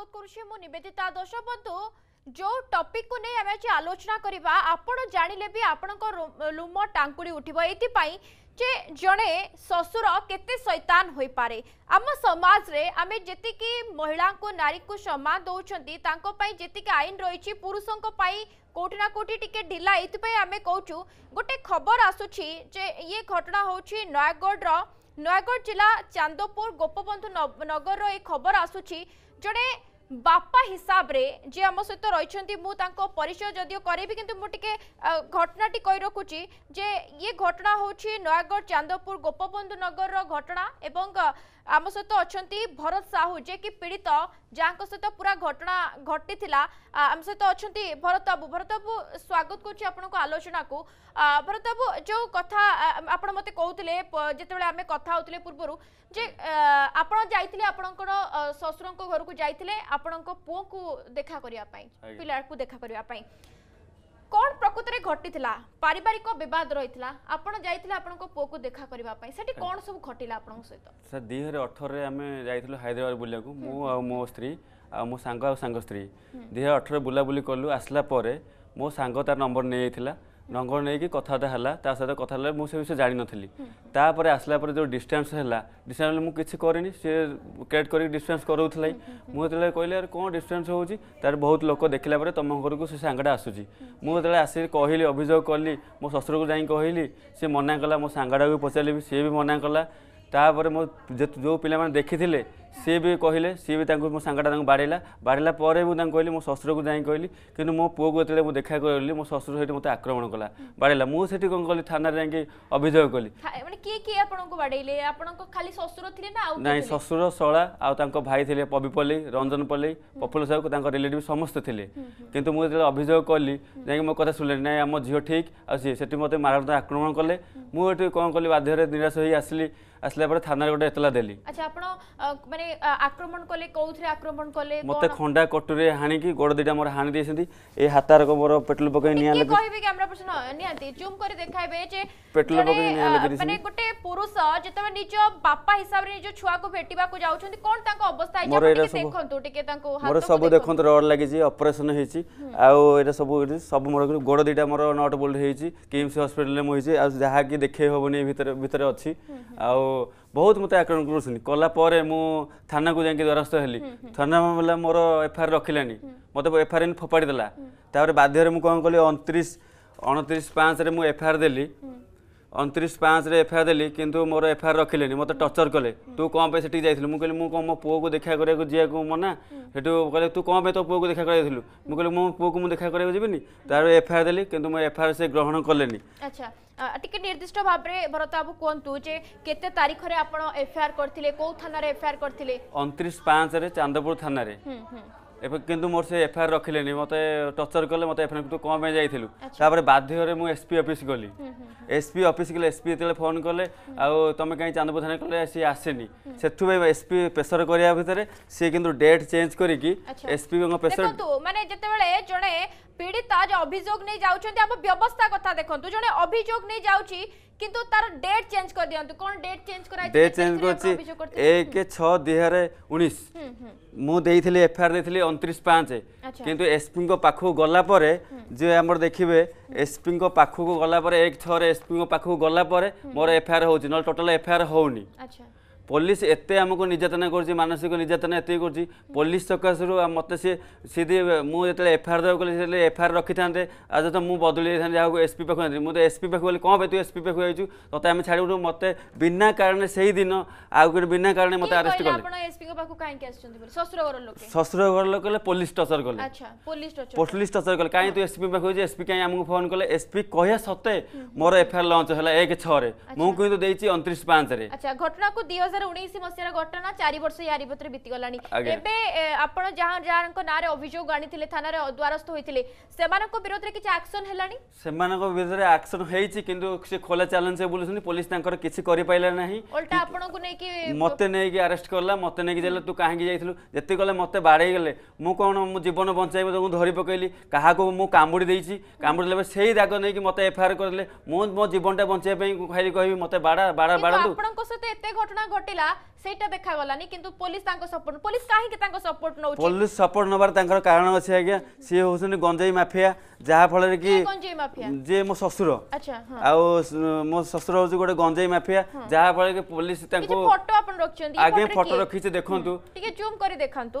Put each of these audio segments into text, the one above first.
স্বাগত করছি মু নিবেদিতা দর্শক বন্ধু যে টপিক নেই আমি আজ আলোচনা করা আপনার জাঁলে বি আপনার লুম টাঙ্কুড়ি উঠব এই যে জনে শ্বশুর কেতে শৈতান হয়ে পড়ে আম সমাজে আমি যেতিকি মহিলা নারী সম্মান দৌঁছেন তাঁপাই যেতিকি আইন রয়েছে পুরুষঙ্ কোটি না কোটি টিকে ঢিলা এইপাই আমি কৌছু গোটে খবর আসুছি যে ইয়ে ঘটনা হচ্ছে নয়াগড়র নয়াগড় জেলা চান্দপুর গোপবন্ধু নগরর এই খবর আসুছি জনে বাপা হিসাবে যে আমার সহ রয়েছেন মু পরিচয় যদিও করাইবি কিন্তু মু টিকে ঘটনাটি কই রাখুছি যে ইয়ে ঘটনা হচ্ছে নয়াগড় চাঁদপুর গোপবন্ধু নগর ঘটনা এবং आम सहित अच्छा भरत साहू जे कि पीड़ित जहाँ सहित पूरा घटना घटी आम सहित अच्छा भरत बाबू भरत बाबू स्वागत कर आलोचना को भरत बाबू जो कथा आप मत कहते जिते आम कथा होते पूर्वर जे आप जाते आपणकर श्वशुर घर को जाते आपण पुओ को देखा करने पिला देखा करने କ'ଣ ପ୍ରକୃତରେ ଘଟିଥିଲା ପାରିବାରିକ ବିବାଦ ରହିଥିଲା ଆପଣ ଯାଇଥିଲେ ଆପଣଙ୍କ ପୁଅକୁ ଦେଖା କରିବା ପାଇଁ ସେଠି କ'ଣ ସବୁ ଘଟିଲା ଆପଣଙ୍କ ସହିତ ସାର୍ ଦୁଇ ହଜାର ଅଠରରେ ଆମେ ଯାଇଥିଲୁ ହାଇଦ୍ରାବାଦ ବୁଲିବାକୁ ମୁଁ ଆଉ ମୋ ସ୍ତ୍ରୀ ଆଉ ମୋ ସାଙ୍ଗ ଆଉ ସାଙ୍ଗ ସ୍ତ୍ରୀ ଦୁଇ ହଜାର ଅଠରରେ ବୁଲାବୁଲି କଲୁ ଆସିଲା ପରେ ମୋ ସାଙ୍ଗ ତା'ର ନମ୍ବର ନେଇଯାଇଥିଲା ରଙ୍ଗ ନେଇକି କଥାବାର୍ତ୍ତା ହେଲା ତା ସହିତ କଥା ହେଲା ମୁଁ ସେ ବିଷୟ ଜାଣିନଥିଲି ତାପରେ ଆସିଲା ପରେ ଯେଉଁ ଡିଷ୍ଟାନ୍ସ ହେଲା ଡିଷ୍ଟାନ୍ସ ମୁଁ କିଛି କରିନି ସିଏ କ୍ରିଏଟ୍ କରିକି ଡିଷ୍ଟାନ୍ସ କରାଉଥିଲା ମୁଁ ଯେତେବେଳେ କହିଲି ଆରେ କ'ଣ ଡିଷ୍ଟାନ୍ସ ହେଉଛି ତାର ବହୁତ ଲୋକ ଦେଖିଲା ପରେ ତୁମ ଘରକୁ ସେ ସାଙ୍ଗଟା ଆସୁଛି ମୁଁ ଯେତେବେଳେ ଆସିକି କହିଲି ଅଭିଯୋଗ କଲି ମୋ ଶ୍ୱଶୁରକୁ ଯାଇ କହିଲି ସେ ମନା କଲା ମୋ ସାଙ୍ଗଟାକୁ ପଚାରିଲି ସିଏ ବି ମନା କଲା ତାପରେ ମୋ ଯେଉଁ ପିଲାମାନେ ଦେଖିଥିଲେ ସିଏ ବି କହିଲେ ସିଏ ବି ତାଙ୍କୁ ମୋ ସାଙ୍ଗଟା ତାଙ୍କୁ ବାଡ଼େଇଲା ବାଡ଼ିଲା ପରେ ମୁଁ ତାଙ୍କୁ କହିଲି ମୋ ଶ୍ୱଶୁରକୁ ଯାଇ କହିଲି କିନ୍ତୁ ମୋ ପୁଅକୁ ଯେତେବେଳେ ମୁଁ ଦେଖା କରିଲି ମୋ ଶ୍ୱଶୁର ସେଠି ମୋତେ ଆକ୍ରମଣ କଲା ବାଡ଼େଇଲା ମୁଁ ସେଠି କ'ଣ କଲି ଥାନାରେ ଯାଇକି ଅଭିଯୋଗ କଲି ମାନେ କିଏ କିଏ ଆପଣଙ୍କୁ ବାଡ଼େଇଲେ ଆପଣଙ୍କ ଖାଲି ଶ୍ୱଶୁର ଥିଲେ ନା ନାଇଁ ଶ୍ୱଶୁର ଶଳା ଆଉ ତାଙ୍କ ଭାଇ ଥିଲେ ପବି ପଲ୍ଲୀ ରଞ୍ଜନ ପଲ୍ଲୀ ପ୍ରଫୁଲ୍ଲ ସାହୁକୁ ତାଙ୍କ ରିଲେଟିଭ୍ ସମସ୍ତେ ଥିଲେ କିନ୍ତୁ ମୁଁ ଯେତେବେଳେ ଅଭିଯୋଗ କଲି ଯାଇକି ମୋ କଥା ଶୁଣିଲେ ନାଇଁ ଆମ ଝିଅ ଠିକ୍ ଆଉ ସିଏ ସେଠି ମୋତେ ମାରାତ୍ମକ ଆକ୍ରମଣ କଲେ ମୁଁ ଏଠି କ'ଣ କଲି ବାଧ୍ୟରେ ନିରାଶ ହୋଇ ଆସିଲି ଆସିଲା ପରେ ଥାନାରେ ଗୋଟେ ଏତଲା ଦେଲି ଆଚ୍ଛା ଆପଣ মানে আক্রমণ কলে কোউথরে আক্রমণ কলে মতে খন্ডা কটুরে হানি কি গড় দিটা মোর হানি দিয়েছেন এ হাতার মোর পেট্রোল পকাই নিয়া লাগি কি কইবে কি আমরা প্রশ্ন নিয়াতি জুম করে দেখাইবে যে পেট্রোল পকাই নিয়া লাগি মানে গটে পুরুষ যেতবে নিজ বাপা হিসাব হিসাবরে নিজ ভেটিবা কো যাউছন্তি কোন তাঙ্ক অবস্থা হইছে টিকে দেখন্তু টিকে তাঙ্কু হাত মোর সব দেখন্তু রড লাগিছি অপারেশন হইছি আও এটা সব সব মোর গড় দিটা মোর নট বোল্ট হইছি কিমস হসপিটাল রে মই হইছি আর যাহা কি দেখে হবনি ভিতরে ভিতরে অছি আও ବହୁତ ମୋତେ ଆକ୍ରମଣ କରୁଛନ୍ତି କଲା ପରେ ମୁଁ ଥାନାକୁ ଯାଇକି ଦ୍ୱାରସ୍ଥ ହେଲି ଥାନା ମାମଲା ମୋର ଏଫଆଇଆର୍ ରଖିଲାନି ମୋତେ ଏଫଆଇଆର୍ ଫୋପାଡ଼ି ଦେଲା ତାପରେ ବାଧ୍ୟରେ ମୁଁ କ'ଣ କଲି ଅଣତିରିଶ ଅଣତିରିଶ ପାଞ୍ଚରେ ମୁଁ ଏଫଆଇଆର୍ ଦେଲି ଅଣତିରିଶ ପାଞ୍ଚରେ ଏଫଆଇଆର୍ ଦେଲି କିନ୍ତୁ ମୋର ଏଫଆଇଆର୍ ରଖିଲେନି ମୋତେ ଟର୍ଚର୍ କଲେ ତୁ କ'ଣ ପାଇଁ ସେଠିକି ଯାଇଥିଲୁ ମୁଁ କହିଲି ମୁଁ କ'ଣ ମୋ ପୁଅକୁ ଦେଖା କରିବାକୁ ଯିବାକୁ ମନା ସେଠୁ କହିଲେ ତୁ କ'ଣ ପାଇଁ ତୋ ପୁଅକୁ ଦେଖା ଯାଇଥିଲୁ ମୁଁ କହିଲି ମୋ ପୁଅକୁ ମୁଁ ଦେଖା କରିବାକୁ ଯିବିନି ତା'ର ଏଫଆଇଆର୍ ଦେଲି କିନ୍ତୁ ମୋ ଏଫଆଇଆର୍ ସେ ଗ୍ରହଣ କଲେନି ଆଚ୍ଛା ଟିକେ ନିର୍ଦ୍ଦିଷ୍ଟ ଭାବରେ ଭରତ ବାବୁ କୁହନ୍ତୁ ଯେ କେତେ ତାରିଖରେ ଆପଣ ଏଫଆଇଆର୍ କରିଥିଲେ କେଉଁ ଥାନାରେ ଏଫଆଇଆର୍ କରିଥିଲେ ଅଣତିରିଶ ପାଞ୍ଚରେ ଚାନ୍ଦପୁର ଥାନାରେ କିନ୍ତୁ ମୋର ସେ ଏଫଆଇଆର୍ ରଖିଲେନି ମୋତେ ଟର୍ଚର୍ କଲେ ମୋତେ ଏଫଆଇଆର୍ ତୁ କ'ଣ ପାଇଁ ଯାଇଥିଲୁ ତାପରେ ବାଧ୍ୟରେ ମୁଁ ଏସ୍ପି ଅଫିସ୍ ଗଲି ଏସ୍ପି ଅଫିସ୍ ଗଲେ ଏସ୍ପି ଯେତେବେଳେ ଫୋନ୍ କଲେ ଆଉ ତମେ କାହିଁ ଚାନ୍ଦପୁର ଥାନା କଲେ ସିଏ ଆସିନି ସେଠୁ ଭାଇ ଏସ୍ପି ପ୍ରେସର କରିବା ଭିତରେ ସିଏ କିନ୍ତୁ ଡେଟ୍ ଚେଞ୍ଜ କରିକି ଏସ୍ପିଙ୍କ ପ୍ରେସର ମାନେ ଯେତେବେଳେ ଜଣେ ପୀଡ଼ିତା ଅଭିଯୋଗ ନେଇ ଯାଉଛନ୍ତି ଆମ ବ୍ୟବସ୍ଥା କଥା ଦେଖନ୍ତୁ ଜଣେ ଅଭିଯୋଗ ନେଇ ଯାଉଛି কিন্তু তার ডেট চেঞ্জ করে দিয়ন্তু কোন ডেট চেঞ্জ করা হয়েছে ডেট চেঞ্জ করছি 1 6 2019 মু দেইଥିଲି এফআইআর দেইଥିଲି 29 5 কিন্তু এসপি কো পাখু গলা পরে যে আমার দেখিবে এসপি কো পাখু গলা পরে 1 6 রে এসপি কো পাখু গলা পরে মোর এফআইআর হউছি নল টোটাল এফআইআর হউনি আচ্ছা ପୋଲିସ ଏତେ ଆମକୁ ନିର୍ଯାତନା କରୁଛି ମାନସିକ ନିର୍ଯାତନା ଏତିକି କରୁଛି ପୋଲିସ ସକାଶରୁ ମୋତେ ସିଏ ସିଧି ମୁଁ ଯେତେବେଳେ ଏଫଆଇଆର୍ ଦେବାକୁ ଗଲି ସେତେବେଳେ ଏଫଆଇଆର୍ ରଖିଥାନ୍ତେ ଆଉ ଯଦି ମୁଁ ବଦଳି ଯାଇଥାନ୍ତି ଯାହାକୁ ଏସ୍ପି ପାଖକୁ ଆଣିଥିଲି ମୁଁ ତ ଏସ୍ପି ପାଖକୁ ଗଲି କ'ଣ ପାଇଁ ତୁ ଏସ୍ପି ପାଖକୁ ଯାଇଛୁ ତତେ ଆମେ ଛାଡ଼ିବୁ ମୋତେ ବିନା କାରଣରେ ସେଇ ଦିନ ଆଉ ଗୋଟେ ବିନା କାରଣରେ ମୋତେ ଆରେଷ୍ଟ କଲେ ଶ୍ୱଶୁର ଘର ଲୋକ ହେଲେ ପୋଲିସ ଟଚର କଲେ ପୋଲିସ ଟଚର କଲେ କାହିଁ ତୁ ଏସ୍ପି ପାଖକୁ ଯାଇଛି ଏସ୍ପି କାହିଁ ଆମକୁ ଫୋନ୍ କଲେ ଏସ୍ପି କହିବା ସତ୍ତ୍ୱେ ମୋର ଏଫଆଇଆର୍ ଲଞ୍ଚ ହେଲା ଏକ ଛଅରେ ମୁଁ କିନ୍ତୁ ଦେଇଛି ଅଣତିରିଶ ପାଞ୍ଚରେ ଘଟଣାକୁ ଦୁଇ ହଜାର ଦୁଇହଜାର ଉଣେଇଶ ମସିହାର ଘଟଣା ଚାରି ବର୍ଷ ୟାରି ଭିତରେ ବିତିଗଲାଣି ଏବେ ଆପଣ ଯାହା ଯାହାଙ୍କ ନାଁରେ ଅଭିଯୋଗ ଆଣିଥିଲେ ଥାନାରେ ଦ୍ୱାରସ୍ଥ ହୋଇଥିଲେ ସେମାନଙ୍କ ବିରୋଧରେ କିଛି ଆକ୍ସନ ହେଲାଣି ସେମାନଙ୍କ ବିରୋଧରେ ଆକ୍ସନ ହେଇଛି କିନ୍ତୁ ସେ ଖୋଲା ଚ୍ୟାଲେଞ୍ଜ ସେ ବୁଲୁଛନ୍ତି ପୋଲିସ ତାଙ୍କର କିଛି କରିପାରିଲା ନାହିଁ ଓଲଟା ଆପଣଙ୍କୁ ନେଇକି ମୋତେ ନେଇକି ଆରେଷ୍ଟ କଲା ମୋତେ ନେଇକି ଯାଇଲେ ତୁ କାହିଁକି ଯାଇଥିଲୁ ଯେତିକି ଗଲେ ମୋତେ ବାଡ଼େଇ ଗଲେ ମୁଁ କ'ଣ ମୋ ଜୀବନ ବଞ୍ଚାଇବ ତାଙ୍କୁ ଧରି ପକାଇଲି କାହାକୁ ମୁଁ କାମୁଡ଼ି ଦେଇଛି କାମୁଡ଼ିଲା ପରେ ସେଇ ଦାଗ ନେଇକି ମୋତେ ଏଫଆଇଆର୍ କରିଦେଲେ ମୁଁ ମୋ ଜୀବନଟା ବଞ୍ଚାଇବା ପାଇଁ ଖାଲି କହିବି ମୋତେ ବାଡ଼ା ବାଡ଼ା ବାଡ଼ନ୍ତୁ ଆପଣଙ୍କ ସହିତ ଏତେ ଘଟଣା ঘটিলা সেইটা দেখা গলানি কিন্তু পুলিশ তাঙ্ক সাপোর্ট পুলিশ কাহিকি তাঙ্ক সাপোর্ট নউছি পুলিশ সাপোর্ট নবার তাঙ্কর কারণ আছে আজ্ঞা সি হউছনি গঞ্জেই মাফিয়া যাহা ফলরে কি গঞ্জেই মাফিয়া যে মো শ্বশুর আচ্ছা আও মো শ্বশুর হউছি গোটে গঞ্জেই মাফিয়া যাহা ফলরে কি পুলিশ তাঙ্কু ফটো আপন রাখছেন আগে ফটো রাখিছে দেখন্তু টিকে জুম করে দেখান্তু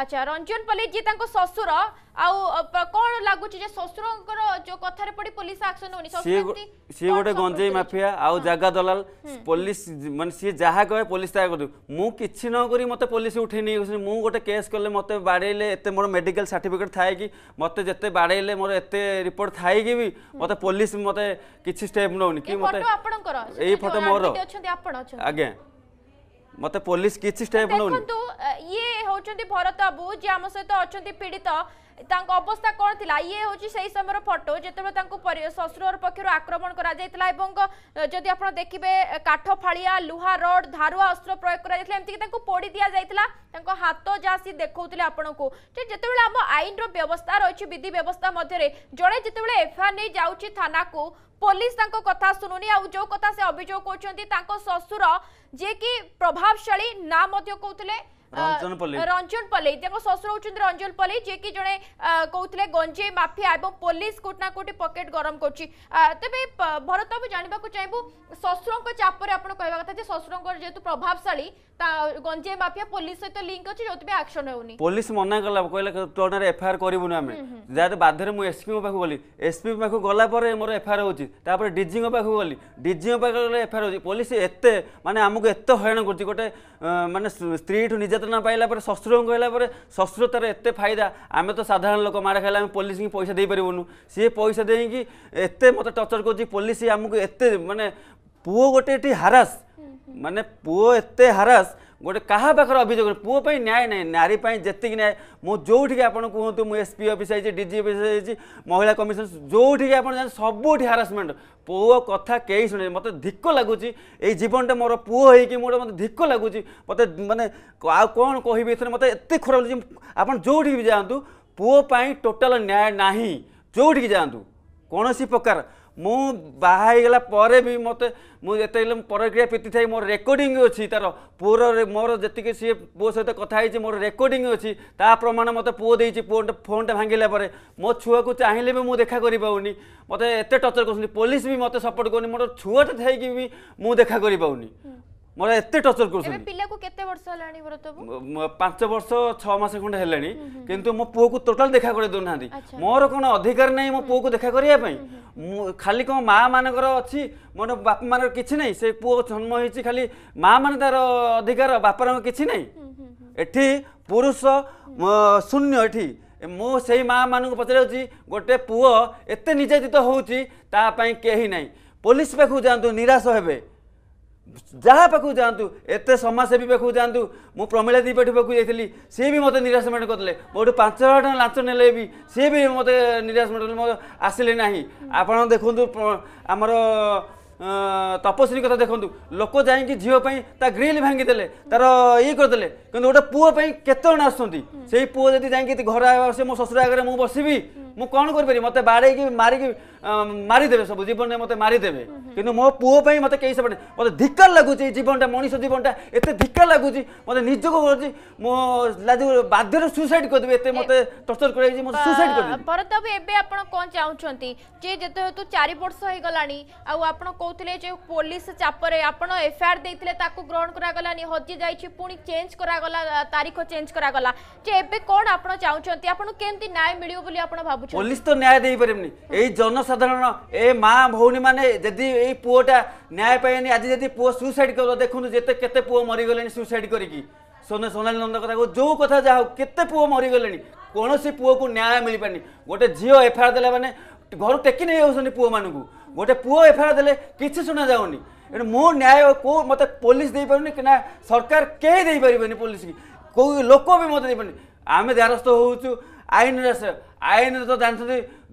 আচ্ছা রঞ্জন পল্লিত জি তাঙ্ক শ্বশুর আউ কোন লাগুছি যে শ্বশুরঙ্কর যে কথারে পড়ি পুলিশ অ্যাকশন হনি সে গোটে গঞ্জেই মাফিয়া আউ জাগা দলাল পুলিশ মানে সি যাহা কহে পুলিশ তা করি মু কিছি ন করি মতে পুলিশ উঠে নিয়ে গেছি মু গোটে কেস কলে মতে বাড়াইলে এতে মোর মেডিকেল সার্টিফিকেট থাই কি মতে যেতে বাড়াইলে মোর এতে রিপোর্ট থাই কি বি মতে পুলিশ মতে কিছি স্টেপ নউনি কি মতে এই ফটো মোর আপন অছন্তি আপন অছন্তি আজ্ঞা মতে পুলিশ কিছু স্টেপ নউনি দেখন্তু ইয়ে হউচন্তি ভরত আবু যে আম সহিত অছন্তি পীড়িত তাঙ্ক অবস্থা কোন থিলা ইয়ে হউচি সেই সময়র ফটো যেতবে তাঙ্কু শ্বশুর পক্ষরু আক্রমণ করা যাইতলা এবং যদি আপনা দেখিবে কাঠ ফাড়িয়া লুহা রড ধারুয়া অস্ত্র প্রয়োগ করা যাইতলা এমতি কি তাঙ্কু পোড়ি দিয়া যাইতলা তাঙ্ক হাত যাসি দেখাউতলে আপনাকু যে যেতবেলে আম আইনর ব্যবস্থা রয়েছে বিধি ব্যবস্থা মধ্যে জনে যেতবেলে এফআইআর নেই যাউচি থানাকু পুলিশ তাঁর কথা শুনুনি আো কথা সে অভিযোগ করছেন তাঁর শ্বশুর যে কি প্রভাবশালী না কৌলে রঞ্জন পল্লেই তাঁর শ্বশুর হচ্ছেন রঞ্জন পল্লেই যে কি জনে কৌলে গঞ্জেই মাফিয়া এবং পুলিশ কোটি না কোটি পকেট গরম করছি তবে ভরত আমি জাঁয়া চাইবু শ্বশুর চাপরে আপনার কথা যে শ্বশুর যেহেতু প্রভাবশালী গঞ্জে মাফিয়া পুলিশ সহিত লিঙ্ক অছি যৌথে আকশন হেউনি পুলিষ মনা কলা কইলা তো অনারে এফআইআর করিবুনি আমি যাতে বাধ্যরে মু এসপি মো পাখু গলি এসপি পাখু গলা পরে মোর এফআইআর হউছি তারপরে ডিজি মো পাখু গলি ডিজি মো পাখু গলে এফআইআর হউছি পুলিশ এতে মানে আমাকে এত হয়রাণ করছি গোটে মানে স্ত্রীঠু নির্যাতনা পাইলা পরে শ্বশুর কহিলা পরে শ্বশুর তার এতে ফায়দা আমি তো সাধারণ লোক মাড় খাইলে আমি পুলিশ কি পয়সা ଦେଇପାରିବୁନୁ ସିଏ ପଇସା ଦେଇକି ଏତେ ମୋତେ ଟର୍ଚର୍ କରୁଛି ପୋଲିସ ଆମକୁ ଏତେ ମାନେ ପୁଅ ଗୋଟେ ଏଠି ହାରାସ୍ ମାନେ ପୁଅ ଏତେ ହାରାସ ଗୋଟେ କାହା ପାଖରେ ଅଭିଯୋଗ ପୁଅ ପାଇଁ ନ୍ୟାୟ ନାହିଁ ନାରୀ ପାଇଁ ଯେତିକି ନ୍ୟାୟ ମୁଁ ଯେଉଁଠିକି ଆପଣ କୁହନ୍ତୁ ମୁଁ ଏସ୍ପି ଅଫିସ୍ ହେଇଛି ଡିଜି ଅଫିସ୍ ହେଇଛି ମହିଳା କମିଶନ ଯେଉଁଠିକି ଆପଣ ଜାଣନ୍ତି ସବୁଠି ହାରାସମେଣ୍ଟ ପୁଅ କଥା କେହି ଶୁଣେ ମୋତେ ଧିକ ଲାଗୁଛି ଏଇ ଜୀବନଟା ମୋର ପୁଅ ହେଇକି ମୁଁ ଗୋଟେ ମୋତେ ଧିକ ଲାଗୁଛି ମୋତେ ମାନେ ଆଉ କ'ଣ କହିବି ଏଥିରେ ମୋତେ ଏତେ ଖରାପ ଲାଗୁଛି ଆପଣ ଯେଉଁଠିକି ବି ଯାଆନ୍ତୁ ପୁଅ ପାଇଁ ଟୋଟାଲ ନ୍ୟାୟ ନାହିଁ ଯେଉଁଠିକି ଯାଆନ୍ତୁ କୌଣସି ପ୍ରକାର ମୁଁ ବାହା ହେଇଗଲା ପରେ ବି ମୋତେ ମୁଁ ଯେତେବେଳେ ପରକ୍ରିୟା ପିତି ଥାଇ ମୋର ରେକର୍ଡ଼ିଂ ଅଛି ତା'ର ପୁଅର ମୋର ଯେତିକି ସିଏ ପୁଅ ସହିତ କଥା ହେଇଛି ମୋର ରେକର୍ଡ଼ିଂ ଅଛି ତା ପ୍ରମାଣ ମୋତେ ପୁଅ ଦେଇଛି ପୁଅ ଫୋନ୍ଟା ଭାଙ୍ଗିଲା ପରେ ମୋ ଛୁଆକୁ ଚାହିଁଲେ ବି ମୁଁ ଦେଖା କରିପାରୁନି ମୋତେ ଏତେ ଟର୍ଚର୍ କରୁଛନ୍ତି ପୋଲିସ ବି ମୋତେ ସପୋର୍ଟ କରୁନି ମୋର ଛୁଆଟେ ଥାଇକି ବି ମୁଁ ଦେଖା କରିପାରୁନି ମୋର ଏତେ ଟର୍ଚର କରୁଛନ୍ତି ପିଲାକୁ କେତେ ବର୍ଷ ହେଲାଣି ବ୍ରତବୁ ପାଞ୍ଚ ବର୍ଷ ଛଅ ମାସ ଖଣ୍ଡେ ହେଲାଣି କିନ୍ତୁ ମୋ ପୁଅକୁ ଟୋଟାଲ ଦେଖା କରି ଦେଉନାହାନ୍ତି ମୋର କ'ଣ ଅଧିକାର ନାହିଁ ମୋ ପୁଅକୁ ଦେଖା କରିବା ପାଇଁ ମୁଁ ଖାଲି କ'ଣ ମା ମାନଙ୍କର ଅଛି ମୋର ବାପା ମାନଙ୍କର କିଛି ନାହିଁ ସେ ପୁଅ ଜନ୍ମ ହେଇଛି ଖାଲି ମା ମାନେ ତାର ଅଧିକାର ବାପାଙ୍କର କିଛି ନାହିଁ ଏଠି ପୁରୁଷ ଶୂନ୍ୟ ଏଠି ମୁଁ ସେଇ ମା ମାନଙ୍କୁ ପଚାରାଉଛି ଗୋଟେ ପୁଅ ଏତେ ନିର୍ଯାତିତ ହେଉଛି ତା ପାଇଁ କେହି ନାହିଁ ପୋଲିସ ପାଖକୁ ଯାଆନ୍ତୁ ନିରାଶ ହେବେ ଯାହା ପାଖକୁ ଯାଆନ୍ତୁ ଏତେ ସମାଜସେବୀ ପାଖକୁ ଯାଆନ୍ତୁ ମୁଁ ପ୍ରମିଳା ଦୀ ପାଠୀ ପାଖକୁ ଯାଇଥିଲି ସିଏ ବି ମୋତେ ନିରାଶମେଣ୍ଟ କରିଦେଲେ ମୋଠୁ ପାଞ୍ଚ ହଜାର ଟଙ୍କା ଲାଞ୍ଚ ନେଲେ ବି ସିଏ ବି ମୋତେ ନିରାଶମେଣ୍ଟ କଲେ ମୋତେ ଆସିଲେ ନାହିଁ ଆପଣ ଦେଖନ୍ତୁ ଆମର ତପସ୍ୱିନୀ କଥା ଦେଖନ୍ତୁ ଲୋକ ଯାଇକି ଝିଅ ପାଇଁ ତା ଗ୍ରିଲ୍ ଭାଙ୍ଗିଦେଲେ ତା'ର ଇଏ କରିଦେଲେ କିନ୍ତୁ ଗୋଟେ ପୁଅ ପାଇଁ କେତେ ଜଣ ଆସୁଛନ୍ତି ସେଇ ପୁଅ ଯଦି ଯାଇକି ଘର ସେ ମୋ ଶ୍ୱଶୁର ଆଗରେ ମୁଁ ବସିବି ମୁଁ କ'ଣ କରିପାରିବି ମୋତେ ବାଡ଼େଇକି ମାରିକି ମାରିଦେବେ ସବୁ ଜୀବନରେ ମୋତେ ମାରିଦେବେ କିନ୍ତୁ ମୋ ପୁଅ ପାଇଁ ମୋତେ କେହି ସେପଟେ ମୋତେ ଧିକାର ଲାଗୁଛି ଏଇ ଜୀବନଟା ମଣିଷ ଜୀବନଟା ଏତେ ଧିକାର ଲାଗୁଛି ମୋତେ ନିଜକୁ କରୁଛି ମୋ ବାଧ୍ୟରେ ସୁସାଇଡ୍ କରିଦେବି ଏତେ ମୋତେ ଟର୍ଚର କରାଇଛି ମୋତେ ସୁସାଇଡ୍ କରିଦେବି ଭରତ ଏବେ ଆପଣ କ'ଣ ଚାହୁଁଛନ୍ତି ଯେ ଯେତେ ହେତୁ ଚାରି ବର୍ଷ ହେଇଗଲାଣି ଆଉ ଆପଣ କହୁଥିଲେ ଯେ ପୋଲିସ ଚାପରେ ଆପଣ ଏଫଆଇଆର୍ ଦେଇଥିଲେ ତାକୁ ଗ୍ରହଣ କରାଗଲାନି ହଜି ଯାଇଛି ପୁଣି ଚେଞ୍ଜ କରାଗଲା ତାରିଖ ଚେଞ୍ଜ କରାଗଲା ଯେ ଏବେ କ'ଣ ଆପଣ ଚାହୁଁଛନ୍ତି ଆପଣ କେମିତି ନ୍ୟାୟ ମିଳିବ ବୋଲି ଆପଣ ଭାବୁଛନ୍ତି ପୋଲିସ ତ ନ୍ୟାୟ ଦେଇପାରିବନି ଏଇ ଜନସାଧାରଣ ଏ ମା ଭଉଣୀ ମାନେ ଯଦି ଏଇ ପୁଅଟା ନ୍ୟାୟ ପାଇନି ଆଜି ଯଦି ପୁଅ ସୁଇସାଇଡ୍ କଲା ଦେଖନ୍ତୁ ଯେତେ କେତେ ପୁଅ ମରିଗଲେଣି ସୁଇସାଇଡ୍ କରିକି সোনা সোনালী নন্দ কথা যে কথা যা হোক কেতে পুয় মরিগলে কোণী পুয়কু ন্যায় মিপারি গোটে ঝিও এফআইআর দেলে মানে ঘর টেকি নিয়ে যাচ্ছেন পুয় মানুষ গোটে পুয় এফআইআর দেলে কিছু শোনা যাওনি এটু মু ন্যায় কো মতো পুলিশ দিয়ে কি না সরকার কে দিয়ে পারবে পুলিশ কেউ লোক বি মতো দিয়ে পারি আমি দ্বারস্থ হচ্ছু आइनेस आइनेदो जानथु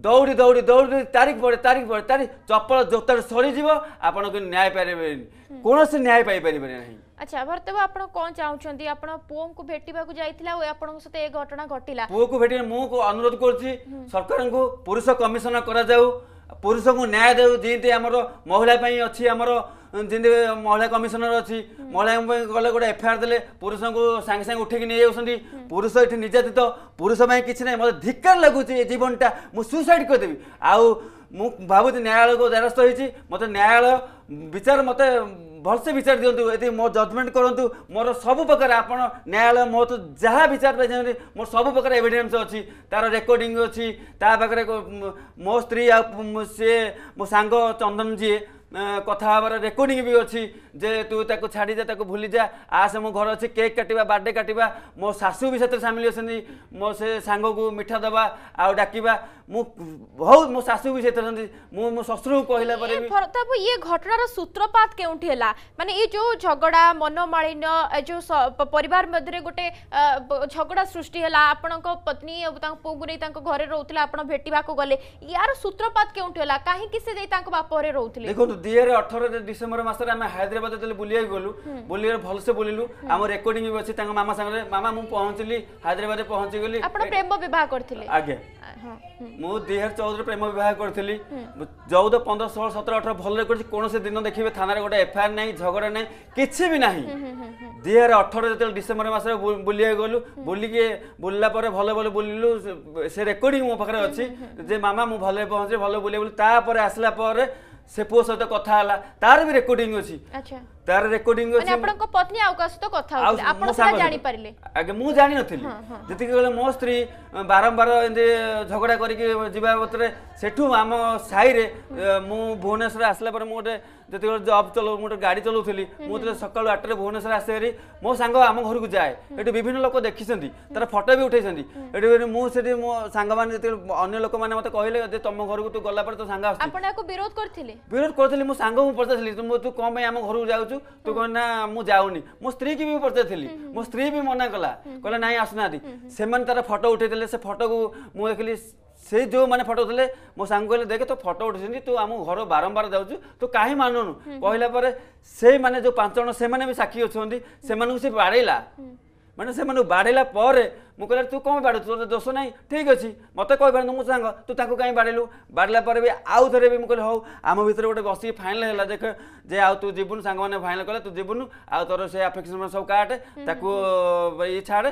दौडी दौडी दौडी तारिख बढे तारिख बर्टाली चप्पल जोतार सरी जीव आपनके न्याय पाइबे कोनो न्याय पाइ पाइबे नै अच्छा भर्तो आपन कोन चाहु चंदी आपन पोम को भेटिबा को जाइथिला ओ आपन सते ए घटना घटिला ओ को भेटि मु को अनुरोध करछि सरकारन को पुरुष कमिसनर करा जाऊ ପୁରୁଷଙ୍କୁ ନ୍ୟାୟ ଦେଉ ଯେମିତି ଆମର ମହିଳା ପାଇଁ ଅଛି ଆମର ଯେମିତି ମହିଳା କମିଶନର ଅଛି ମହିଳାଙ୍କ ପାଇଁ ଗଲେ ଗୋଟେ ଏଫଆଇଆର ଦେଲେ ପୁରୁଷଙ୍କୁ ସାଙ୍ଗେ ସାଙ୍ଗେ ଉଠେଇକି ନେଇଯାଉଛନ୍ତି ପୁରୁଷ ଏଠି ନିର୍ଯାତିତ ପୁରୁଷ ପାଇଁ କିଛି ନାହିଁ ମୋତେ ଧିକାର ଲାଗୁଛି ଏ ଜୀବନଟା ମୁଁ ସୁଇସାଇଡ଼ କରିଦେବି ଆଉ ମୁଁ ଭାବୁଛି ନ୍ୟାୟାଳୟକୁ ଦ୍ୱାରସ୍ଥ ହେଇଛି ମୋତେ ନ୍ୟାୟାଳୟ ବିଚାର ମୋତେ 벌से विचार दिन्थु एती मो जजमेन्ट करन्थु मोर सब प्रकार आपण न्यायालय मो जहा विचार भइ मोर मो सब प्रकार एभिडेन्स छ छि तार रेकर्डिङ छि ता मो स्त्री आप से म सांगो चन्दन जी কথা হবার রেকর্ডিং বি অছি যে তু তাকে ছাড়ি যা তাকে ভুলি যা আসে মো ঘর অছি কেক কাটিবা বার্থডে কাটিবা মো শাশু বি সেতে সামিল অছন্তি মো সে সাঙ্গকু মিঠা দেবা আউ ডাকিবা মু বহুত মো শাশু বি সেতে অছন্তি মু মো শ্বশুরকু কহিলা পরে বি তাপু ইয়ে ঘটনার সূত্রপাত কেউঠি হেলা মানে এই যে ঝগড়া মনোমালিন্য যে পরিবার মধ্যে গোটে ঝগড়া সৃষ্টি হেলা আপনার পত্নী তাঙ্ক পুকু নেই তাঙ্ক ঘরে রহুলে আপনার ভেটিবাকু গলে ইয়ার সূত্রপাত কেউঠি হেলা কাহিকি সে যাই তাঙ্ক বাপ ঘরে রহুলে দেখুন দুইহাজার অঠরের ডিসেম্বর মাসে আমি হায়দ্রাবাদ যেতে বুলিয়াকে গলু বুলিয়ে ভালসে বুলিলু আমার রেকর্ডিং বি অছি তাঙ্ক মামা সাংরে মামা মু পৌঁছিলি হায়দ্রাবাদে পৌঁছি গলি আপন প্রেম বিবাহ করতিলে আজ্ঞা মু 2014 রে প্রেম বিবাহ করতিলি 14 15 16 17 18 ভাল রেকর্ড কোনসে দিন দেখিবে থানার গোটা এফআইআর নাই ঝগড়া নাই কিছু বি নাই 2018 যেতে ডিসেম্বর মাসে বুলিয়াকে গলু বুলিকে বুললা পরে ভাল ভাল বুলিলু সে রেকর্ডিং মো পাখরে অছি যে মামা মু ভালে পৌঁছে ভালো বুলিয়ে বুলি তারপরে আসলা পরে ସେ ପୁଅ ସହିତ କଥା ହେଲା ତାର ବି ରେକର୍ଡିଂ ଅଛି ତାର ରେକର୍ଡିଂ ଅଛି ଆପଣଙ୍କ ପତ୍ନୀ ଆଉ କାହା ସହିତ କଥା ହଉଛି ଆପଣ ସେଟା ଜାଣି ପାରିଲେ ଆଗେ ମୁଁ ଜାଣି ନଥିଲି ଯେତିକି ବେଳେ ମୋ ସ୍ତ୍ରୀ ବାରମ୍ବାର ଏମିତି ଝଗଡ଼ା କରିକି ଯିବା ପତ୍ରରେ ସେଠୁ ଆମ ସାହିରେ ମୁଁ ଭୁବନେଶ୍ୱର ଆସିଲା ପରେ ମୁଁ ଗୋଟେ जब चलाउँछ गाडी चलाउँदै सालु भुवनेश्वर भुवनेसि मो साङ आम घरको जाए विभिन्न लोक देखिन्छ तार फटो उठान्छ म साङ्ग अन्य लोक मैले मे तर गलाप विरोध विरोधि मो साङ पचारि तरु त म जाउ म स्त्रीक पचारि मो स्त्री मना नै आसँग त फटो उठाले फोटो मि ସେ ଯେଉଁମାନେ ଫଟୋ ଉଠିଲେ ମୋ ସାଙ୍ଗ କହିଲେ ଦେଖେ ତୋ ଫଟୋ ଉଠିଛନ୍ତି ତୁ ଆମ ଘର ବାରମ୍ବାର ଯାଉଛୁ ତୁ କାହିଁ ମାନୁନୁ କହିଲା ପରେ ସେଇମାନେ ଯେଉଁ ପାଞ୍ଚ ଜଣ ସେମାନେ ବି ସାକ୍ଷୀ ଅଛନ୍ତି ସେମାନଙ୍କୁ ସେ ବାଡ଼େଇଲା ମାନେ ସେମାନଙ୍କୁ ବାଡ଼େଇଲା ପରେ ମୁଁ କହିଲି ତୁ କ'ଣ ବାଡ଼ୁ ତୋର ଦୋଷ ନାହିଁ ଠିକ୍ ଅଛି ମୋତେ କହିପାରନ୍ତୁ ମୁଁ ସାଙ୍ଗ ତୁ ତାକୁ କାହିଁ ବାଡ଼ିଲୁ ବାଡ଼ିଲା ପରେ ବି ଆଉ ଥରେ ବି ମୁଁ କହିଲି ହଉ ଆମ ଭିତରେ ଗୋଟେ ବସିକି ଫାଇନାଲ୍ ହେଲା ଦେଖ ଯେ ଆଉ ତୁ ଯିବୁନୁ ସାଙ୍ଗମାନେ ଫାଇନାଲ୍ କଲେ ତୁ ଯିବୁନୁ ଆଉ ତୋର ସେ ଆଫେକ୍ସନ୍ ସବୁ କାଟେ ତାକୁ ଇଏ ଛାଡ଼େ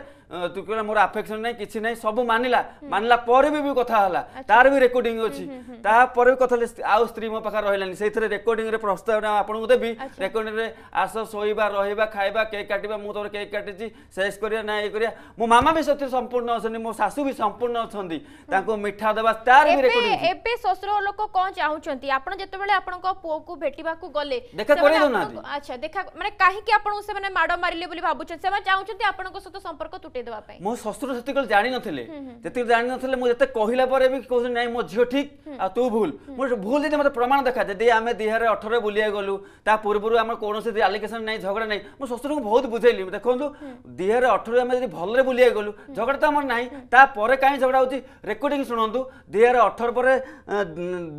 ତୁ କହିଲା ମୋର ଆଫେକ୍ସନ୍ ନାହିଁ କିଛି ନାହିଁ ସବୁ ମାନିଲା ମାନିଲା ପରେ ବି କଥା ହେଲା ତାର ବି ରେକର୍ଡିଂ ଅଛି ତାପରେ ବି କଥା ହେଲେ ଆଉ ସ୍ତ୍ରୀ ମୋ ପାଖରେ ରହିଲାନି ସେଇଥିରେ ରେକର୍ଡିଂରେ ପ୍ରସ୍ତାବ ଆପଣଙ୍କୁ ଦେବି ରେକର୍ଡିଂରେ ଆସ ଶୋଇବା ରହିବା ଖାଇବା କେକ୍ କାଟିବା ମୁଁ ତୋର କେକ୍ କାଟିଛି ସେକ୍ସ କରିବା ନା ଇଏ କରିବା ମୋ ମାମା ବି ସେଥିରେ ସମ୍ପୂର୍ଣ୍ଣ ଅଛନ୍ତି ମୋ ଶାଶୁ ବି ସମ୍ପୂର୍ଣ୍ଣ ଅଛନ୍ତି ତାଙ୍କୁ ମିଠା ଦେବା ତାର ବି ରେକର୍ଡିଂ ଏବେ ଶ୍ୱଶୁର ଲୋକ କ'ଣ ଚାହୁଁଛନ୍ତି ଆପଣ ଯେତେବେଳେ ଆପଣଙ୍କ ପୁଅକୁ ଭେଟିବାକୁ ଗଲେ ଦେଖା କରେଇ ଦଉନାହାନ୍ତି ଆଚ୍ଛା ଦେଖା ମାନେ କାହିଁକି ଆପଣଙ୍କୁ ସେମାନେ ମାଡ଼ ମାରିଲେ ବୋଲି ଭାବୁଛନ୍ତି ସେମାନେ ଚାହୁଁଛନ୍ତି ଆପଣଙ୍କ ସହିତ ସମ୍ପର୍କ ତୁଟେଇ ଦେବା ପାଇଁ ମୋ ଶ୍ୱଶୁର ସେତିକି ଜାଣିନଥିଲେ ଯେତିକି ଜାଣିନଥିଲେ ମୁଁ ଯେତେ କହିଲା ପରେ ବି କହୁଛନ୍ତି ନାଇଁ ମୋ ଝିଅ ଠିକ ଆଉ ତୁ ଭୁଲ ମୁଁ ଭୁଲ ଯଦି ମୋତେ ପ୍ରମାଣ ଦେଖା ଯଦି ଆମେ ଦୁଇ ହଜାର ଅଠରରେ ବୁଲିବାକୁ ଗଲୁ ତା ପୂର୍ବରୁ ଆମର କୌଣସି ଆଲିଗେସନ ନାହିଁ ଝଗଡ଼ା ନାହିଁ ମୁଁ ଶ୍ୱଶୁରଙ୍କୁ ବହୁତ ବୁଝେଇଲି ଦେଖନ୍ତୁ ଦୁଇ ହଜାର ଅଠରରେ ଆମେ ଯଦି ଭଲରେ ବୁଲିବାକୁ ଗଲୁ ঝগড়া তো আমার নাই তাপরে কাই ঝগড়া হচ্ছে রেকর্ডিং শুণতু দুই হাজার অঠর পরে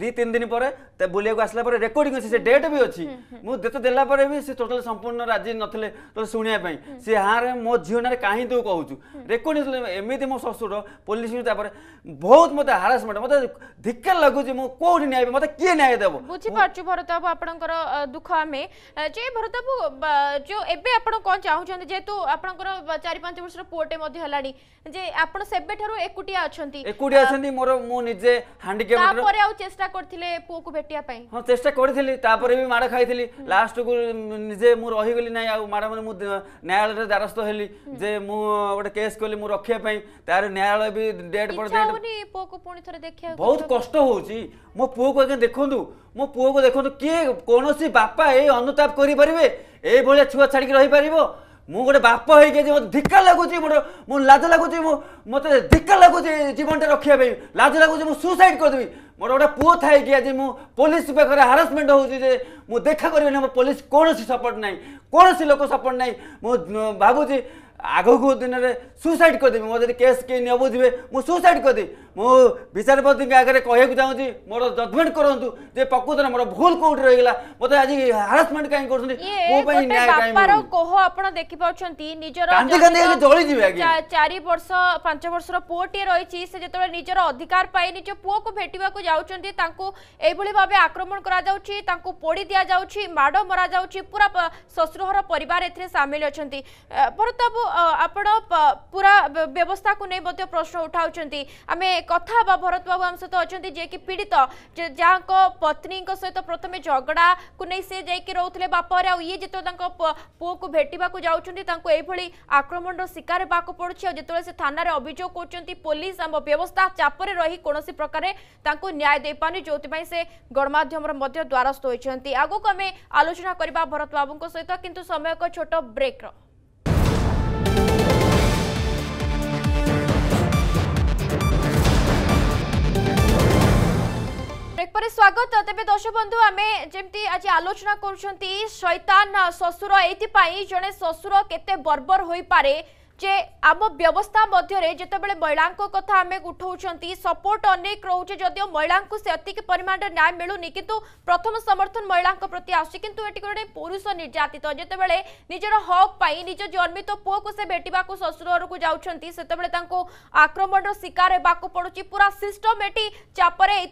দুই তিন দিন পরে বুলিয়া আসলা পরে রেকর্ডিং অছি সে ডেট বি অছি মু যেতে দেলা পরে বি সে টোটাল সম্পূর্ণ রাজি নথিলে টোটাল শুনিয়া পাই সে হারে মো ঝিও নারে কাহি তু কহুছু রেকর্ডিং এমিতি মো শ্বশুর পুলিশ তারপরে বহুত মতে হারাসমেন্ট মতে ধিক্কার লাগুছি মু কোউঠি নিয়ে মতে কিয়ে নিয়ে দেব বুঝি পারছু ভরত বাবু আপনার দুঃখ আমি যে ভরত বাবু যে এবে আপন কোন চাহুছন্তি যেহেতু আপনার 4 5 বর্ষর পুওটে মধ্যে হলানি যে আপন সেবেঠারু একুটিয়া অছন্তি একুটিয়া অছন্তি মোর মু নিজে হ্যান্ডিক্যাপ তারপরে আও চেষ্টা করতিলে পুকু ভেটিয়া পাই হ্যাঁ চেষ্টা করতিলি তারপরে বি মাড় খাইতিলি লাস্ট কু নিজে মু রহি গলি নাই আও ম্যাডাম মু ন্যায়ালয়ের দ্বারস্থ হেলি যে মু গোটে কেস কলি মু রখিয়া পাই তার ন্যায়ালয় বি ডেট পর ডেট পুকু পুনি থরে দেখিয়া বহুত কষ্ট হউচি মো পুকু আগে দেখন্তু মো পুকু দেখন্তু কি কোনসি বাপা এই অনুতাপ করি পারিবে এইভাবে ছুয়া ছাড়িকি রহি পারিবো ମୁଁ ଗୋଟେ ବାପ ହେଇଯାଇଛି ମୋତେ ଧିକା ଲାଗୁଛି ମୋର ମୁଁ ଲାଜ ଲାଗୁଛି ମୁଁ ମୋତେ ଧିକା ଲାଗୁଛି ଜୀବନଟା ରଖିବା ପାଇଁ ଲାଜ ଲାଗୁଛି ମୁଁ ସୁସାଇଡ଼ କରିଦେବି ମୋର ଗୋଟେ ପୁଅ ଥାଇକି ଆଜି ମୁଁ ପୋଲିସ ପାଖରେ ହାରାସମେଣ୍ଟ ହେଉଛି ଯେ ମୁଁ ଦେଖା କରିବିନି ମୋ ପୋଲିସ କୌଣସି ସପୋର୍ଟ ନାହିଁ କୌଣସି ଲୋକ ସପୋର୍ଟ ନାହିଁ ମୁଁ ଭାବୁଛି आगको दिन में सुसाइड करदेवि मोदी केस किए नब जी मुझे सुसाइड करदे मुझे विचारपति आगे कहकू चाहूँगी मोर जजमेंट करूँ जो प्रकृत मोर भूल कौटी रही मत आज हरासमेंट कहीं कर देखी चार बर्ष पु को भेटा भाव आक्रमण कर दि जाऊँगी मरा जा पर सामिल अच्छा भरत बाबू ଆପଣ ପୁରା ବ୍ୟବସ୍ଥାକୁ ନେଇ ମଧ୍ୟ ପ୍ରଶ୍ନ ଉଠାଉଛନ୍ତି ଆମେ କଥା ହେବା ଭରତ ବାବୁ ଆମ ସହିତ ଅଛନ୍ତି ଯିଏକି ପୀଡ଼ିତ ଯାହାଙ୍କ ପତ୍ନୀଙ୍କ ସହିତ ପ୍ରଥମେ ଝଗଡ଼ାକୁ ନେଇ ସେ ଯାଇକି ରହୁଥିଲେ ବାପରେ ଆଉ ଇଏ ଯେତେବେଳେ ତାଙ୍କ ପୁଅକୁ ଭେଟିବାକୁ ଯାଉଛନ୍ତି ତାଙ୍କୁ ଏଇଭଳି ଆକ୍ରମଣର ଶିକାର ହେବାକୁ ପଡ଼ୁଛି ଆଉ ଯେତେବେଳେ ସେ ଥାନାରେ ଅଭିଯୋଗ କରୁଛନ୍ତି ପୋଲିସ ଆମ ବ୍ୟବସ୍ଥା ଚାପରେ ରହି କୌଣସି ପ୍ରକାରେ ତାଙ୍କୁ ନ୍ୟାୟ ଦେଇପାରୁନି ଯେଉଁଥିପାଇଁ ସେ ଗଣମାଧ୍ୟମର ମଧ୍ୟ ଦ୍ୱାରସ୍ଥ ହୋଇଛନ୍ତି ଆଗକୁ ଆମେ ଆଲୋଚନା କରିବା ଭରତ ବାବୁଙ୍କ ସହିତ କିନ୍ତୁ ସମୟ ଏକ ଛୋଟ ବ୍ରେକ୍ର ব্রেকপরে স্বাগত তেবে দর্শক বন্ধু আমি যেমতি আজ আলোচনা করছেন শৈতান শ্বশুর এইপাই জনে শ্বশুর কেতে বর্বর হয়ে পারে जे आम व्यवस्था मध्य जो महिला कथा आम उठाऊँ सपोर्ट अनेक जदि महिला परिमाण न्याय मिलूनी कितु प्रथम समर्थन महिला प्रति आस ये पुरुष निर्यातित जो बड़े निजर हक निज जन्मित पुह को से भेटा शशुर घर को जाते आक्रमण शिकार होगा पड़ू पूरा सिस्टम ये चापर ये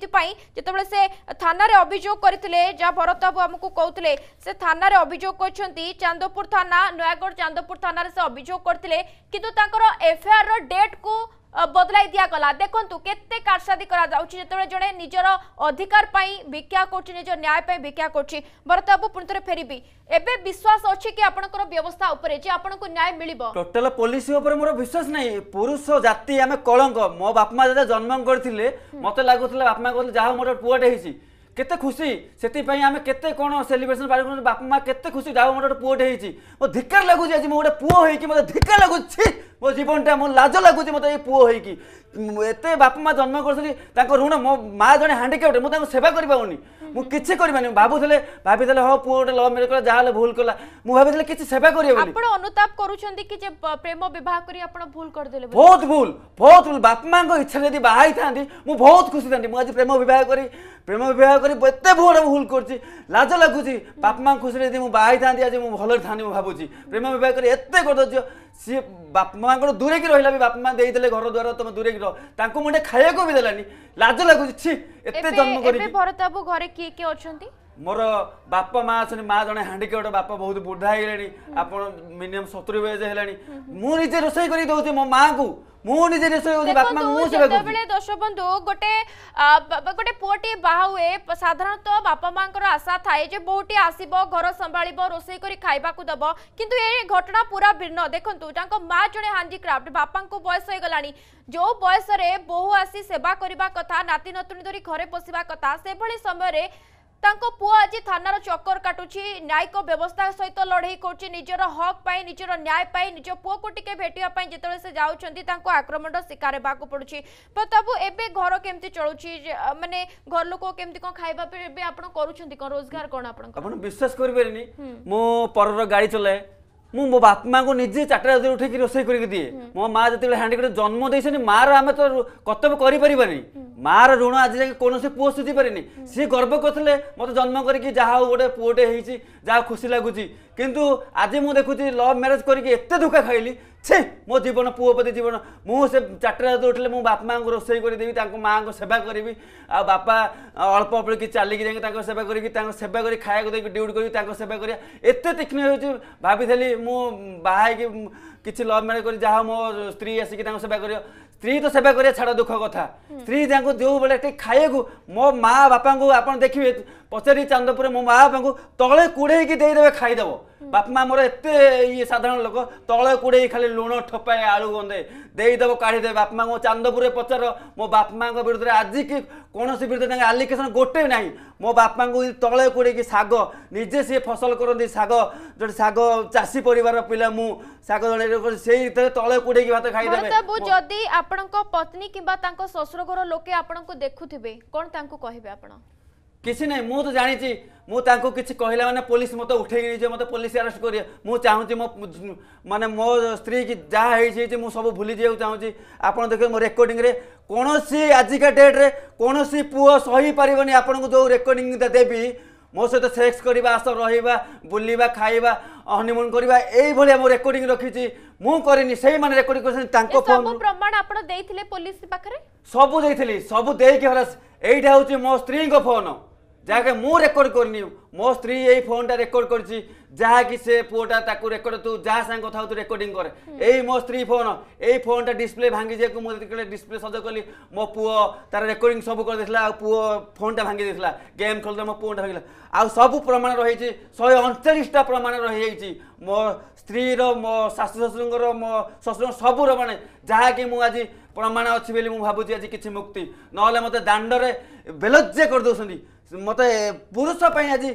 जिते से थाना अभियोग करते जहाँ भरत बाबू आमको कहते थाना अभियोग कर चांदपुर थाना नयगढ़ चांदपुर थाना से अभोग करते हैं কিন্তু তাঁর এফআইআর ডেট কু বদলাই দিগলা দেখুন কেতে কারসাদি করা যাচ্ছে যেতবে জনে নিজের অধিকার পাই ভিক্ষা করছে নিজ ন্যায় পাই ভিক্ষা করছে ভরত বাবু পুঁ থে ফেরবি এবে বিশ্বাস অছি কি আপনার ব্যবস্থা উপরে যে আপনার ন্যায় মিলব টোটাল পুলিশ উপরে মোর বিশ্বাস নাই পুরুষ জাতি আমি কলঙ্ক মো বাপমা যেতে জন্ম করে মতো লাগুলে বাপমা কে যা মোটর পুয়াটে হয়েছি କେତେ ଖୁସି ସେଥିପାଇଁ ଆମେ କେତେ କ'ଣ ସେଲିବ୍ରେସନ୍ ପାଳନ କରୁଛୁ ବାପା ମା' କେତେ ଖୁସି ଯାଉ ମୋର ଗୋଟେ ପୁଅଟେ ହେଇଛି ମୋ ଧିକାର ଲାଗୁଛି ଆଜି ମୁଁ ଗୋଟେ ପୁଅ ହେଇକି ମୋତେ ଧିକାର ଲାଗୁଛି ମୋ ଜୀବନଟା ମୁଁ ଲାଜ ଲାଗୁଛି ମୋତେ ଏଇ ପୁଅ ହେଇକି ଏତେ ବାପା ମା ଜନ୍ମ କରୁଛନ୍ତି ତାଙ୍କ ଋଣ ମୋ ମା ଜଣେ ହାଣ୍ଡିକ୍ୟାପ୍ଟ ମୁଁ ତାଙ୍କୁ ସେବା କରିପାରୁନି ମୁଁ କିଛି କରିପାରୁନି ଭାବୁଥିଲେ ଭାବିଥିଲେ ହଁ ପୁଅ ଗୋଟେ ଲଭ୍ ମ୍ୟାରେଜ୍ କଲା ଯାହା ହେଲେ ଭୁଲ କଲା ମୁଁ ଭାବିଥିଲି କିଛି ସେବା କରିବ ଆପଣ ଅନୁତାପ କରୁଛନ୍ତି କି ଯେ ପ୍ରେମ ବିବାହ କରି ଆପଣ ଭୁଲ କରିଦେଲେ ବହୁତ ଭୁଲ ବହୁତ ଭୁଲ ବାପା ମାଙ୍କ ଇଚ୍ଛାରେ ଯଦି ବାହା ହେଇଥାନ୍ତି ମୁଁ ବହୁତ ଖୁସି ଥାନ୍ତି ମୁଁ ଆଜି ପ୍ରେମ ବିବାହ କରି ପ୍ରେମ ବିବାହ କରି ଏତେ ବଡ଼ ଭୁଲ କରୁଛି ଲାଜ ଲାଗୁଛି ବାପା ମାଙ୍କ ଖୁସିରେ ଯଦି ମୁଁ ବାହା ହେଇଥାନ୍ତି ଆଜି ମୁଁ ଭଲରେ ଥାନ୍ତି ମୁଁ ଭାବୁଛି ପ୍ରେମ ବିବାହ କରି ଏତେ କଦର୍ଯ୍ୟ ସିଏ ବାପା ମାଆଙ୍କର ଦୂରେକି ରହିଲା ବି ବାପା ମା ଦେଇଦେଲେ ଘର ଦ୍ଵାର ତମେ ଦୂରେକି ରହ ତାଙ୍କୁ ମୁଣ୍ଡେ ଖାଇବାକୁ ବି ଦେଲାନି ଲାଜ ଲାଗୁଛି ଏତେ ଜନ୍ମ କରିବି ଭରତ ବାବୁ ଘରେ କିଏ କିଏ ମୋର ବାପା ମା ଅଛନ୍ତି ମା ଜଣେ ହାଣ୍ଡିକ୍ୟାପ୍ଟ ବାପା ବହୁତ ବୁଢା ହେଇଗଲେଣି ଆପଣ ମିନିମମ ସତୁରି ବୟସ ହେଲାଣି ମୁଁ ନିଜେ ରୋଷେଇ କରିକି ଦଉଛି ମୋ ମାଙ୍କୁ ସାଧାରଣତଃ ବାପା ମାଙ୍କର ଆଶା ଥାଏ ଯେ ବୋହୁଟି ଆସିବ ଘର ସମ୍ଭାଳିବ ରୋଷେଇ କରି ଖାଇବାକୁ ଦବ କିନ୍ତୁ ଏ ଘଟଣା ପୁରା ଭିନ୍ନ ଦେଖନ୍ତୁ ତାଙ୍କ ମା ଜଣେ ହାଣ୍ଡିକ୍ରାଫ୍ଟ ବାପାଙ୍କୁ ବୟସ ହେଇଗଲାଣି ଯୋଉ ବୟସରେ ବୋହୁ ଆସି ସେବା କରିବା କଥା ନାତି ନତୁଣୀ ଧରି ଘରେ ପଶିବା କଥା ସେଭଳି ସମୟରେ ତାଙ୍କ ପୁଅ ଆଜି ଥାନାର ଚକର କାଟୁଛି ନ୍ୟାୟିକ ବ୍ୟବସ୍ଥା ସହିତ ଲଢ଼େଇ କରୁଛି ନିଜର ହକ୍ ପାଇଁ ନିଜର ନ୍ୟାୟ ପାଇଁ ନିଜ ପୁଅକୁ ଟିକେ ଭେଟିବା ପାଇଁ ଯେତେବେଳେ ସେ ଯାଉଛନ୍ତି ତାଙ୍କୁ ଆକ୍ରମଣର ଶିକାର ହେବାକୁ ପଡ଼ୁଛି ପ୍ରତାପ ଏବେ ଘର କେମିତି ଚଳୁଛି ମାନେ ଘର ଲୋକ କେମିତି କ'ଣ ଖାଇବା ଏବେ ଆପଣ କରୁଛନ୍ତି କ'ଣ ରୋଜଗାର କ'ଣ ଆପଣ ବିଶ୍ୱାସ କରିପାରିନି ମୁଁ ପରର ଗାଡ଼ି ଚଲାଏ ମୁଁ ମୋ ବାପା ମାଆଙ୍କୁ ନିଜେ ଚାରିଟା ରାତିରେ ଉଠିକି ରୋଷେଇ କରିକି ଦିଏ ମୋ ମା ଯେତେବେଳେ ହାଣ୍ଡି ଜନ୍ମ ଦେଇଛନ୍ତି ମାଆର ଆମେ ତ କର୍ତ୍ତବ୍ୟ କରିପାରିବାନି ମାଆର ଋଣ ଆଜି ଯାଏଁ କୌଣସି ପୁଅ ସୁଝି ପାରିନି ସିଏ ଗର୍ବ କରିଥିଲେ ମୋତେ ଜନ୍ମ କରିକି ଯାହା ହଉ ଗୋଟେ ପୁଅଟେ ହେଇଛି ଯାହା ଖୁସି ଲାଗୁଛି କିନ୍ତୁ ଆଜି ମୁଁ ଦେଖୁଛି ଲଭ୍ ମ୍ୟାରେଜ୍ କରିକି ଏତେ ଧୋକା ଖାଇଲି ଛେ ମୋ ଜୀବନ ପୁଅ ପ୍ରତି ଜୀବନ ମୁଁ ସେ ଚାରିଟା ରାତି ଉଠିଲେ ମୁଁ ବାପା ମାଆଙ୍କୁ ରୋଷେଇ କରିଦେବି ତାଙ୍କ ମାଆଙ୍କ ସେବା କରିବି ଆଉ ବାପା ଅଳ୍ପ ଅଳ୍ପକି ଚାଲିକି ଯାଇକି ତାଙ୍କ ସେବା କରିକି ତାଙ୍କ ସେବା କରି ଖାଇବାକୁ ଦେଇକି ଡ୍ୟୁଟି କରିବି ତାଙ୍କ ସେବା କରିବା ଏତେ ତୀକ୍ଷ୍ଣ ହେଉଛି ଭାବିଥିଲି ମୁଁ ବାହା ହେଇକି କିଛି ଲଭ୍ ମ୍ୟାରେଜ୍ କରି ଯାହା ମୋ ସ୍ତ୍ରୀ ଆସିକି ତାଙ୍କ ସେବା କରିବ ସ୍ତ୍ରୀ ତ ସେବା କରିବା ଛାଡ଼ ଦୁଃଖ କଥା ସ୍ତ୍ରୀ ତାଙ୍କୁ ଯେଉଁବେଳେ ଟିକେ ଖାଇବାକୁ ମୋ ମା ବାପାଙ୍କୁ ଆପଣ ଦେଖିବେ ପଚାରି ଚାନ୍ଦପୁରରେ ମୋ ମା ବାପାଙ୍କୁ ତଳେ କୁଡ଼େଇକି ଦେଇଦେବେ ଖାଇଦେବ ବାପା ମା ମୋର ଏତେ ଇଏ ସାଧାରଣ ଲୋକ ତଳେ କୁଡ଼େଇ ଖାଲି ଲୁଣ ଠୋପାଏ ଆଳୁ ଗନ୍ଧେ ଦେଇଦେବ କାଢ଼ିଦେବେ ବାପା ମାଆଙ୍କୁ ଚାନ୍ଦପୁରରେ ପଚାର ମୋ ବାପା ମାଆଙ୍କ ବିରୁଦ୍ଧରେ ଆଜି କି କୌଣସି ବିରୁଦ୍ଧରେ ତାଙ୍କ ଆଲିକେସନ୍ ଗୋଟେ ନାହିଁ ମୋ ବାପାଙ୍କୁ ତଳେ କୁଡ଼େଇକି ଶାଗ ନିଜେ ସିଏ ଫସଲ କରନ୍ତି ଶାଗ ଯୋଉଠି ଶାଗ ଚାଷୀ ପରିବାର ପିଲା ମୁଁ ଶାଗ ଜଣେ ସେଇଥିରେ ତଳେ କୁଡ଼େଇକି ଭାତ ଖାଇଦେବେ ଯଦି ଆପଣଙ୍କ ପତ୍ନୀ କିମ୍ବା ତାଙ୍କ ଶ୍ୱଶୁର ଘର ଲୋକେ ଆପଣଙ୍କୁ ଦେଖୁଥିବେ କ'ଣ ତାଙ୍କୁ କହିବେ ଆପଣ କିଛି ନାହିଁ ମୁଁ ତ ଜାଣିଛି ମୁଁ ତାଙ୍କୁ କିଛି କହିଲା ମାନେ ପୋଲିସ ମୋତେ ଉଠେଇକି ନେଇଯିବ ମୋତେ ପୋଲିସ ଆରେଷ୍ଟ କରିବ ମୁଁ ଚାହୁଁଛି ମୋ ମାନେ ମୋ ସ୍ତ୍ରୀ କି ଯାହା ହେଇଛି ହେଇଛି ମୁଁ ସବୁ ଭୁଲି ଯିବାକୁ ଚାହୁଁଛି ଆପଣ ଦେଖିବେ ମୋ ରେକର୍ଡ଼ିଂରେ କୌଣସି ଆଜିକା ଡେଟ୍ରେ କୌଣସି ପୁଅ ସହିପାରିବନି ଆପଣଙ୍କୁ ଯେଉଁ ରେକର୍ଡ଼ିଂ ଦେବି ମୋ ସହିତ ସେକ୍ସ କରିବା ଆସ ରହିବା ବୁଲିବା ଖାଇବା ହନିମୁନ୍ କରିବା ଏଇଭଳିଆ ମୁଁ ରେକର୍ଡିଂ ରଖିଛି ମୁଁ କରିନି ସେଇମାନେ ରେକର୍ଡିଂ କରିଛନ୍ତି ତାଙ୍କ ଫୋନ୍ ପ୍ରମାଣ ଆପଣ ଦେଇଥିଲେ ପୋଲିସ ପାଖରେ ସବୁ ଦେଇଥିଲି ସବୁ ଦେଇକି ହରାସ ଏଇଟା ହେଉଛି ମୋ ସ୍ତ୍ରୀଙ୍କ ଫୋନ୍ ଯାହାକି ମୁଁ ରେକର୍ଡ କରିନି ମୋ ସ୍ତ୍ରୀ ଏଇ ଫୋନ୍ଟା ରେକର୍ଡ କରିଛି ଯାହାକି ସେ ପୁଅଟା ତାକୁ ରେକର୍ଡ ତୁ ଯାହା ସାଙ୍ଗେ କଥା ହଉ ତୁ ରେକର୍ଡିଂ କରେ ଏଇ ମୋ ସ୍ତ୍ରୀ ଫୋନ୍ ଏଇ ଫୋନ୍ଟା ଡିସପ୍ଲେ ଭାଙ୍ଗି ଯାଇକୁ ମୁଁ ଯେତେବେଳେ ଡିସପ୍ଲେ ସଜ କଲି ମୋ ପୁଅ ତାର ରେକର୍ଡିଂ ସବୁ କରିଦେଇଥିଲା ଆଉ ପୁଅ ଫୋନ୍ଟା ଭାଙ୍ଗି ଦେଇଥିଲା ଗେମ୍ ଖେଳୁଥିଲା ମୋ ପୁଅଟା ଭାଙ୍ଗିଲା ଆଉ ସବୁ ପ୍ରମାଣ ରହିଛି ଶହେ ଅଣଚାଳିଶଟା ପ୍ରମାଣ ରହିଯାଇଛି ମୋ ସ୍ତ୍ରୀର ମୋ ଶାଶୁ ଶ୍ୱଶୁରଙ୍କର ମୋ ଶ୍ୱଶୁର ସବୁ ପ୍ରମାଣ ଯାହାକି ମୁଁ ଆଜି ପ୍ରମାଣ ଅଛି ବୋଲି ମୁଁ ଭାବୁଛି ଆଜି କିଛି ମୁକ୍ତି ନହେଲେ ମୋତେ ଦାଣ୍ଡରେ ବେଲଜ୍ୟା କରିଦେଉଛନ୍ତି ମୋତେ ପୁରୁଷ ପାଇଁ ଆଜି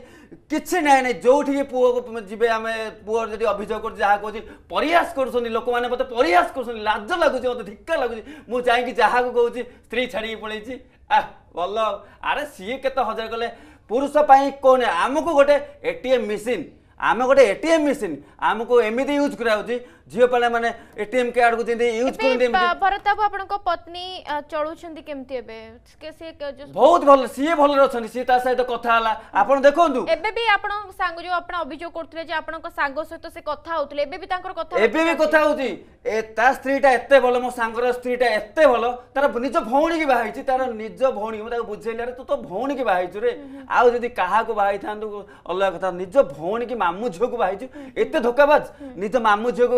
କିଛି ନାହିଁ ନାହିଁ ଯେଉଁଠିକି ପୁଅକୁ ଯିବେ ଆମେ ପୁଅ ଯଦି ଅଭିଯୋଗ କରୁଛି ଯାହା କହୁଛି ପରିହାସ କରୁଛନ୍ତି ଲୋକମାନେ ମୋତେ ପରିହାସ କରୁଛନ୍ତି ଲାଜ ଲାଗୁଛି ମୋତେ ଧିକ୍କା ଲାଗୁଛି ମୁଁ ଯାଇକି ଯାହାକୁ କହୁଛି ସ୍ତ୍ରୀ ଛାଡ଼ିକି ପଳେଇଛି ଆ ଭଲ ଆରେ ସିଏ କେତେ ହଜାର କଲେ ପୁରୁଷ ପାଇଁ କହୁନି ଆମକୁ ଗୋଟେ ଏ ଟି ଏମ୍ ମେସିନ୍ ଆମେ ଗୋଟେ ଏ ଟି ଏମ୍ ମେସିନ୍ ଆମକୁ ଏମିତି ୟୁଜ୍ କରାହେଉଛି ଝିଅ ପିଲା ମାନେ ଏଟିଏମ୍ କାର୍ଡ କୁ ଯେମିତି ୟୁଜ କରନ୍ତି ଭରତ ବାବୁ ଆପଣଙ୍କ ପତ୍ନୀ ଚଳୁଛନ୍ତି କେମିତି ଏବେ ସେ ବହୁତ ଭଲ ସିଏ ଭଲରେ ଅଛନ୍ତି ସିଏ ତା ସହିତ କଥା ହେଲା ଆପଣ ଦେଖନ୍ତୁ ଏବେ ବି ଆପଣ ସାଙ୍ଗ ଯୋଉ ଆପଣ ଅଭିଯୋଗ କରୁଥିଲେ ଯେ ଆପଣଙ୍କ ସାଙ୍ଗ ସହିତ ସେ କଥା ହଉଥିଲେ ଏବେ ବି ତାଙ୍କର କଥା ଏବେ ବି କଥା ହଉଛି ତା ସ୍ତ୍ରୀଟା ଏତେ ଭଲ ମୋ ସାଙ୍ଗର ସ୍ତ୍ରୀଟା ଏତେ ଭଲ ତାର ନିଜ ଭଉଣୀକି ବାହା ହେଇଛି ତାର ନିଜ ଭଉଣୀ ମୁଁ ତାକୁ ବୁଝେଇଲି ଆରେ ତୁ ତୋ ଭଉଣୀକି ବାହା ହେଇଛୁ ରେ ଆଉ ଯଦି କାହାକୁ ବାହା ହେଇଥାନ୍ତୁ ଅଲଗା କଥା ନିଜ ଭଉଣୀକି ମାମୁଁ ଝିଅକୁ ବାହା ହେଇଛୁ ଏତେ ଧୋକାବାଜ ନିଜ ମାମୁଁ ଝିଅକୁ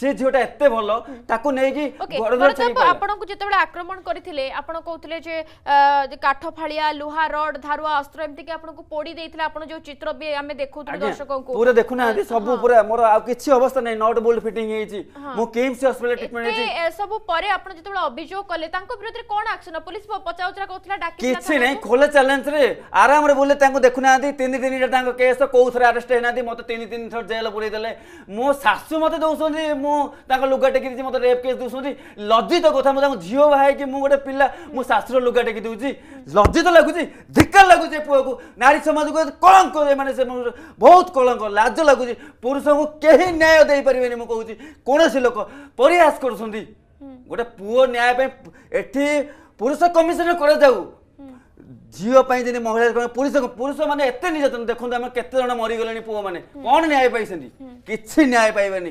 সে ঝিওটা এতে ভাল তাকে নেই আপনার যেতবে আক্রমণ করে আপনার কৌলে যে কাঠ ফাড়িয়া লুহা রড ধারুয়া অস্ত্র এমতি আপনার পোড়ি দিয়েছিল আপনার যে চিত্র বি আমি দেখু দর্শক পুরা দেখু না সব পুরা মোর আর কিছু অবস্থা নাই নট বোল্ট ফিটিং হয়েছি মু কেমস হসপিটাল ট্রিটমেন্ট হয়েছি সব পরে আপনার যেতবে অভিযোগ কলে তাঙ্ক বিরুদ্ধে কোন অ্যাকশন পুলিশ পচাউচরা কৌতলা ডাকি কিছু নাই খোলা চ্যালেঞ্জ রে আরাম রে বলে তাঙ্ক দেখু না তিন তিনটা তাঙ্ক কেস কোউথরে আরেস্ট হই না মতে তিন তিন থর জেল পুরাই দেলে মো শাশু মতে দৌছন্তি ମୁଁ ତାଙ୍କ ଲୁଗା ଟେକି ମୋତେ ରେପ୍ କେସ୍ ଦେଉଛନ୍ତି ଲଜ୍ଜିତ କଥା ମୁଁ ତାଙ୍କ ଝିଅ ବାହା ହେଇକି ମୁଁ ଗୋଟେ ପିଲା ମୋ ଶାଶୁର ଲୁଗା ଟେକି ଦେଉଛି ଲଜ୍ଜିତ ଲାଗୁଛି ଧିକାର ଲାଗୁଛି ଏ ପୁଅକୁ ନାରୀ ସମାଜକୁ କଳଙ୍କ ଏମାନେ ସେ ବହୁତ କଳଙ୍କ ଲାଜ ଲାଗୁଛି ପୁରୁଷଙ୍କୁ କେହି ନ୍ୟାୟ ଦେଇପାରିବେନି ମୁଁ କହୁଛି କୌଣସି ଲୋକ ପରିହାସ କରୁଛନ୍ତି ଗୋଟେ ପୁଅ ନ୍ୟାୟ ପାଇଁ ଏଠି ପୁରୁଷ କମିଶନ କରାଯାଉ ଝିଅ ପାଇଁ ଯେମିତି ମହିଳା ପୁରୁଷ ପୁରୁଷ ମାନେ ଏତେ ନିର୍ଯାତନା ଦେଖନ୍ତୁ ଆମେ କେତେ ଜଣ ମରିଗଲେଣି ପୁଅ ମାନେ କଣ ନ୍ୟାୟ ପାଇଛନ୍ତି କିଛି ନ୍ୟାୟ ପାଇବେନି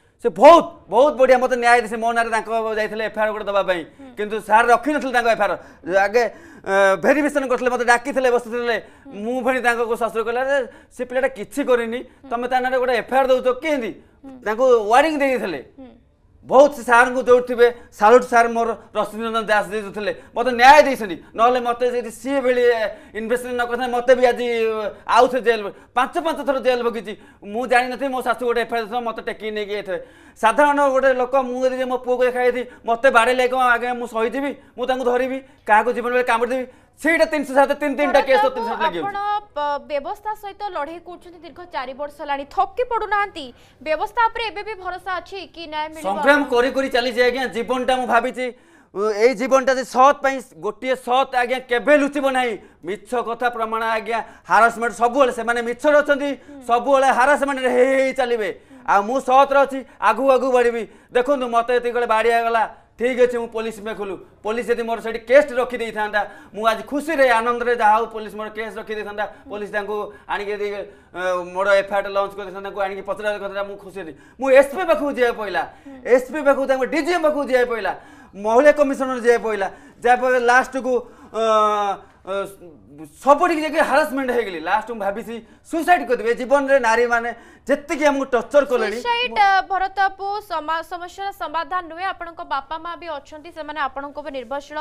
से बहुत बहुत बढिया मते न्याय से दिएँ मो नाँडा जाइदै एफआइआर गए दबाु सार रखि नै त्यो एफआइआर आगे भेरीफिकेसन गरिकिएँ बसुले म भिडिङ शासुर कहिला पहिला कि त गए एफआइआर दो के वर्निङ दि ବହୁତ ସାର୍ଙ୍କୁ ଯେଉଁଥିବେ ସାଲୁଟ୍ ସାର୍ ମୋର ରଶ୍ମିରଞ୍ଜନ ଦାସ ଦେଇଥିଲେ ମୋତେ ନ୍ୟାୟ ଦେଇଛନ୍ତି ନହେଲେ ମୋତେ ଯଦି ସିଏ ଭଳି ଇନଭେଷ୍ଟିଗେସନ୍ ନ କରିଥାନ୍ତି ମୋତେ ବି ଆଜି ଆଉଥରେ ଜେଲ୍ ପାଞ୍ଚ ପାଞ୍ଚ ଥର ଜେଲ୍ ଭୋଗିଛି ମୁଁ ଜାଣିନଥିଲି ମୋ ଶାଶୁ ଗୋଟେ ଏଫଆଇଆର୍ ଦେଇଥିଲା ମୋତେ ଟେକିକି ନେଇକି ଯାଇଥିବେ ସାଧାରଣ ଗୋଟେ ଲୋକ ମୁଁ ଯଦି ମୋ ପୁଅକୁ ଦେଖାଯାଇଥିଲି ମୋତେ ବାଡ଼େଇଲେ କ'ଣ ଆଜ୍ଞା ମୁଁ ସହିଯିବି ମୁଁ ତାଙ୍କୁ ଧରିବି କାହାକୁ ଜୀବନ ବେଳେ କାମୁଡ଼ିଦେବି সেইটা তিনশো সাত তিন তিনটা কেস তো তিনশো সাত লাগিয়েছে ଆପଣ ବ୍ୟବସ୍ଥା ସହିତ ଲଢ଼େଇ କରୁଛନ୍ତି ଦୀର୍ଘ ଚାରି ବର୍ଷ ହେଲାଣି ଥକି ପଡ଼ୁନାହାନ୍ତି ବ୍ୟବସ୍ଥା ଉପରେ ଏବେ ବି ଭରସା ଅଛି କି ନ୍ୟାୟ ମିଳିବ ସଂଗ୍ରାମ କରି କରି ଚାଲିଛି ଆଜ୍ଞା ଜୀବନଟା ମୁଁ ଭାବିଛି ଏଇ ଜୀବନଟା ଯେ ସତ୍ ପାଇଁ ଗୋଟିଏ ସତ୍ ଆଜ୍ଞା କେବେ ଲୁଚିବ ନାହିଁ ମିଛ କଥା ପ୍ରମାଣ ଆଜ୍ଞା ହାରାସମେଣ୍ଟ ସବୁବେଳେ ସେମାନେ ମିଛରେ ଅଛନ୍ତି ସବୁବେଳେ ହାରାସମେଣ୍ଟରେ ହେଇ ହେଇ ଚାଲିବେ ଆଉ ମୁଁ ସତ୍ରେ ଅଛି ଆଗକୁ ଆଗକୁ ବଢ଼ିବି ଦେଖନ୍ତୁ ମୋତେ ଯେତିକିବେଳେ ବାଡ଼ିଆ ହେଇଗଲା ठिक अहिले मलसु पुलिस यदि मैले केस् रखिदिथाहाँ मि खुसी आनन्दै जा पोस म केस् रकिदिँदा पोलिसँग आणिक म एफआइआर लन्च गरिन्चार म खुसी र म एसपि पाइ पहिला एसपि पाजिएम पाएको जाइ पहिला महिला कमिसनर जिए पहिला लास्ट को ସବୁଠିକି ଯାଇକି ହାରାସମେଣ୍ଟ ହେଇଗଲି ଲାଷ୍ଟ ମୁଁ ଭାବିଛି ସୁଇସାଇଡ କରିଦେବି ଜୀବନରେ ନାରୀମାନେ ଯେତିକି ଆମକୁ ଟର୍ଚର କଲେଣି ଭରତ ବାବୁ ସମସ୍ୟାର ସମାଧାନ ନୁହେଁ ଆପଣଙ୍କ ବାପା ମା ବି ଅଛନ୍ତି ସେମାନେ ଆପଣଙ୍କ ଉପରେ ନିର୍ଭରଶୀଳ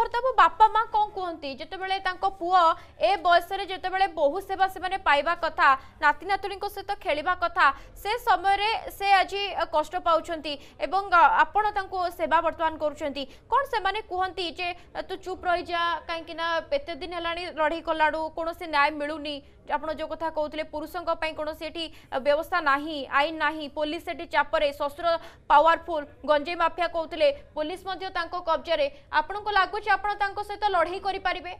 ଭରତ ବାବୁ ବାପା ମା କ'ଣ କୁହନ୍ତି ଯେତେବେଳେ ତାଙ୍କ ପୁଅ ଏ ବୟସରେ ଯେତେବେଳେ ବହୁ ସେବା ସେମାନେ ପାଇବା କଥା ନାତି ନାତୁଣୀଙ୍କ ସହିତ ଖେଳିବା କଥା ସେ ସମୟରେ ସେ ଆଜି କଷ୍ଟ ପାଉଛନ୍ତି ଏବଂ ଆପଣ ତାଙ୍କୁ ସେବା ବର୍ତ୍ତମାନ କରୁଛନ୍ତି କ'ଣ ସେମାନେ କୁହନ୍ତି ଯେ ତୁ ଚୁପ୍ ରହିଯା କାହିଁକିନା ଏତେ ଦିନ ହେଲା ହେଲାଣି ଲଢ଼େଇ କଲାରୁ କୌଣସି ନ୍ୟାୟ ମିଳୁନି ଆପଣ ଯେଉଁ କଥା କହୁଥିଲେ ପୁରୁଷଙ୍କ ପାଇଁ କୌଣସି ଏଠି ବ୍ୟବସ୍ଥା ନାହିଁ ଆଇନ ନାହିଁ ପୋଲିସ ସେଠି ଚାପରେ ଶ୍ୱଶୁର ପାୱାରଫୁଲ୍ ଗଞ୍ଜେଇ ମାଫିଆ କହୁଥିଲେ ପୋଲିସ ମଧ୍ୟ ତାଙ୍କ କବ୍ଜାରେ ଆପଣଙ୍କୁ ଲାଗୁଛି ଆପଣ ତାଙ୍କ ସହିତ ଲଢ଼େଇ କରିପାରିବେ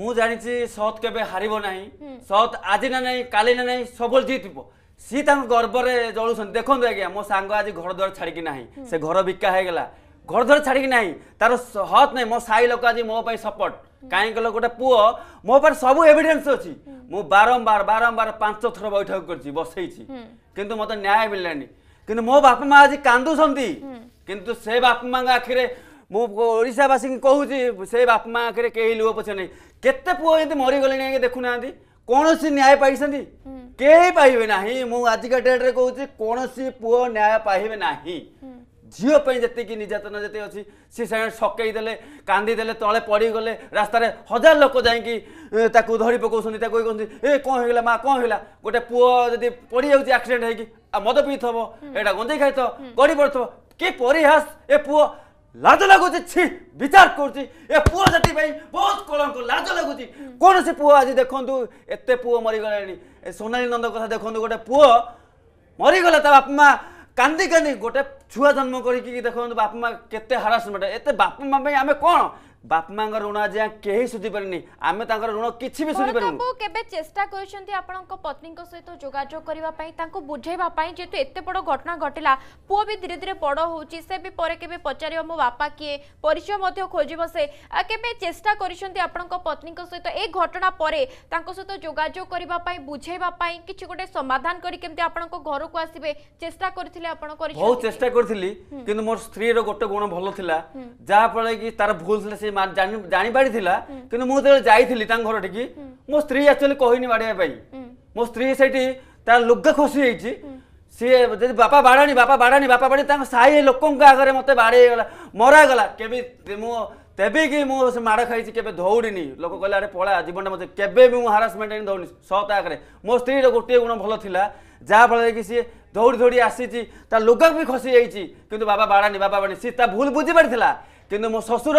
ମୁଁ ଜାଣିଛି ସତ୍ କେବେ ହାରିବ ନାହିଁ ସତ୍ ଆଜି ନା ନାହିଁ କାଲି ନା ନାହିଁ ସବୁବେଳେ ଜିତିବ ସିଏ ତାଙ୍କ ଗର୍ବରେ ଜଳୁଛନ୍ତି ଦେଖନ୍ତୁ ଆଜ୍ଞା ମୋ ସାଙ୍ଗ ଆଜି ଘର ଦ୍ୱାର ଛାଡ଼ିକି ନାହିଁ ସେ ଘର ବିକା ହେଇଗଲା घरधर छाडी कि नाइ तार सहत नै मो साई लोक आजी मो सपोर्ट काय के गोटे पुह मो पर सब एविडेंस छै मो बारंबार बारंबार पांच थर बैठक कर छी बसै छी त न्याय मिलल नै किंतु मो बाप मा आजी कांदु संथि से बाप माँ आकरे मो ओडिसा वासि के से बाप माँ आखिरे केहि लुह पछ नै केते पो यदि मरि गेल नै देखू ना आंधी कोनसी न्याय पाइसंधी केहि पाइबे नै मो आजी कटे क कहू छी न्याय पाइबे नै ଝିଅ ପାଇଁ ଯେତିକି ନିର୍ଯାତନା ଯେତିକି ଅଛି ସେ ସାଙ୍ଗେ ସକେଇ ଦେଲେ କାନ୍ଦି ଦେଲେ ତଳେ ପଡ଼ିଗଲେ ରାସ୍ତାରେ ହଜାର ଲୋକ ଯାଇକି ତାକୁ ଧରି ପକାଉଛନ୍ତି ତାକୁ କହୁଛନ୍ତି ଏ କ'ଣ ହେଇଗଲା ମା କ'ଣ ହେଇଗଲା ଗୋଟେ ପୁଅ ଯଦି ପଡ଼ିଯାଉଛି ଆକ୍ସିଡେଣ୍ଟ ହେଇକି ଆଉ ମଦ ପିଇଥିବ ଏଇଟା ଗଞ୍ଜେଇ ଖାଇଥିବ ଗଡ଼ି ପଡ଼ିଥିବ କି ପରିହାସ ଏ ପୁଅ ଲାଜ ଲାଗୁଛି ଛି ବିଚାର କରୁଛି ଏ ପୁଅ ଜାତି ପାଇଁ ବହୁତ କଳଙ୍କ ଲାଜ ଲାଗୁଛି କୌଣସି ପୁଅ ଆଜି ଦେଖନ୍ତୁ ଏତେ ପୁଅ ମରିଗଲାଣି ଏ ସୋନାଲି ନନ୍ଦ କଥା ଦେଖନ୍ତୁ ଗୋଟେ ପୁଅ ମରିଗଲା ତା ବାପା ମା' কান্দি কান্দি গোটে ছুয়া জন্ম করিকি দেখুন বাপা মা কেতে হারাসমেন্ট এতে বাপা মা পাই আমি কোণ ବାପା ମାଙ୍କର ଋଣ ଆଜି କେହି ସୁଝି ପାରିନି ଆମେ ତାଙ୍କର ଋଣ କିଛି ବି ସୁଝି ପାରିବୁ କେବେ ଚେଷ୍ଟା କରିଛନ୍ତି ଆପଣଙ୍କ ପତ୍ନୀଙ୍କ ସହିତ ଯୋଗାଯୋଗ କରିବା ପାଇଁ ତାଙ୍କୁ ବୁଝେଇବା ପାଇଁ ଯେହେତୁ ଏତେ ବଡ଼ ଘଟଣା ଘଟିଲା ପୁଅ ବି ଧୀରେ ଧୀରେ ବଡ଼ ହେଉଛି ସେ ବି ପରେ କେବେ ପଚାରିବ ମୋ ବାପା କିଏ ପରିଚୟ ମଧ୍ୟ ଖୋଜିବ ସେ କେବେ ଚେଷ୍ଟା କରିଛନ୍ତି ଆପଣଙ୍କ ପତ୍ନୀଙ୍କ ସହିତ ଏ ଘଟଣା ପରେ ତାଙ୍କ ସହିତ ଯୋଗାଯୋଗ କରିବା ପାଇଁ ବୁଝେଇବା ପାଇଁ କିଛି ଗୋଟେ ସମାଧାନ କରି କେମିତି ଆପଣଙ୍କ ଘରକୁ ଆସିବେ ଚେଷ୍ଟା କରିଥିଲେ ଆପଣ କରି ବହୁତ ଚେଷ୍ଟା କରିଥିଲି କିନ୍ତୁ ମୋର ସ୍ତ୍ରୀର ଗୋଟେ ଗୁଣ ଭଲ ଥିଲା ଯାହାଫଳରେ କି ତାର ଭୁଲ ଥିଲା ସେ ସେ ଜାଣିପାରିଥିଲା କିନ୍ତୁ ମୁଁ ଯେତେବେଳେ ଯାଇଥିଲି ତାଙ୍କ ଘରଠିକି ମୋ ସ୍ତ୍ରୀ ଆକ୍ଚୁଆଲି କହିନି ବାଡ଼େଇବା ପାଇଁ ମୋ ସ୍ତ୍ରୀ ସେଇଠି ତା ଲୁଗା ଖସି ଯାଇଛି ସିଏ ଯଦି ବାପା ବାଡ଼ାଣି ବାପା ବାଡ଼ାଣି ବାପା ବାଡ଼ାଣି ତାଙ୍କ ସାହି ଲୋକଙ୍କ ଆଗରେ ମୋତେ ବାଡ଼େଇଗଲା ମରାଗଲା କେମିତି ମୁଁ ତେବିକି ମୁଁ ସେ ମାଡ଼ ଖାଇଛି କେବେ ଧଉଡ଼ିନି ଲୋକ କହିଲେ ଆରେ ପଳା ଜୀବନଟା ମୋତେ କେବେ ବି ମୁଁ ହାରାସମେଣ୍ଟ ହେଇନି ଧଉଡ଼ିନି ସତ ଆଗରେ ମୋ ସ୍ତ୍ରୀର ଗୋଟିଏ ଗୁଣ ଭଲ ଥିଲା ଯାହାଫଳରେ କି ସିଏ ଦୌଡ଼ି ଦୌଡ଼ି ଆସିଛି ତା ଲୁଗା ବି ଖସି ଯାଇଛି କିନ୍ତୁ ବାବା ବାଡ଼ାନି ବାବା ବାଡ଼ାନି ସିଏ ତା ଭୁଲ ବୁଝିପାରିଥିଲା କିନ୍ତୁ ମୋ ଶ୍ୱଶୁର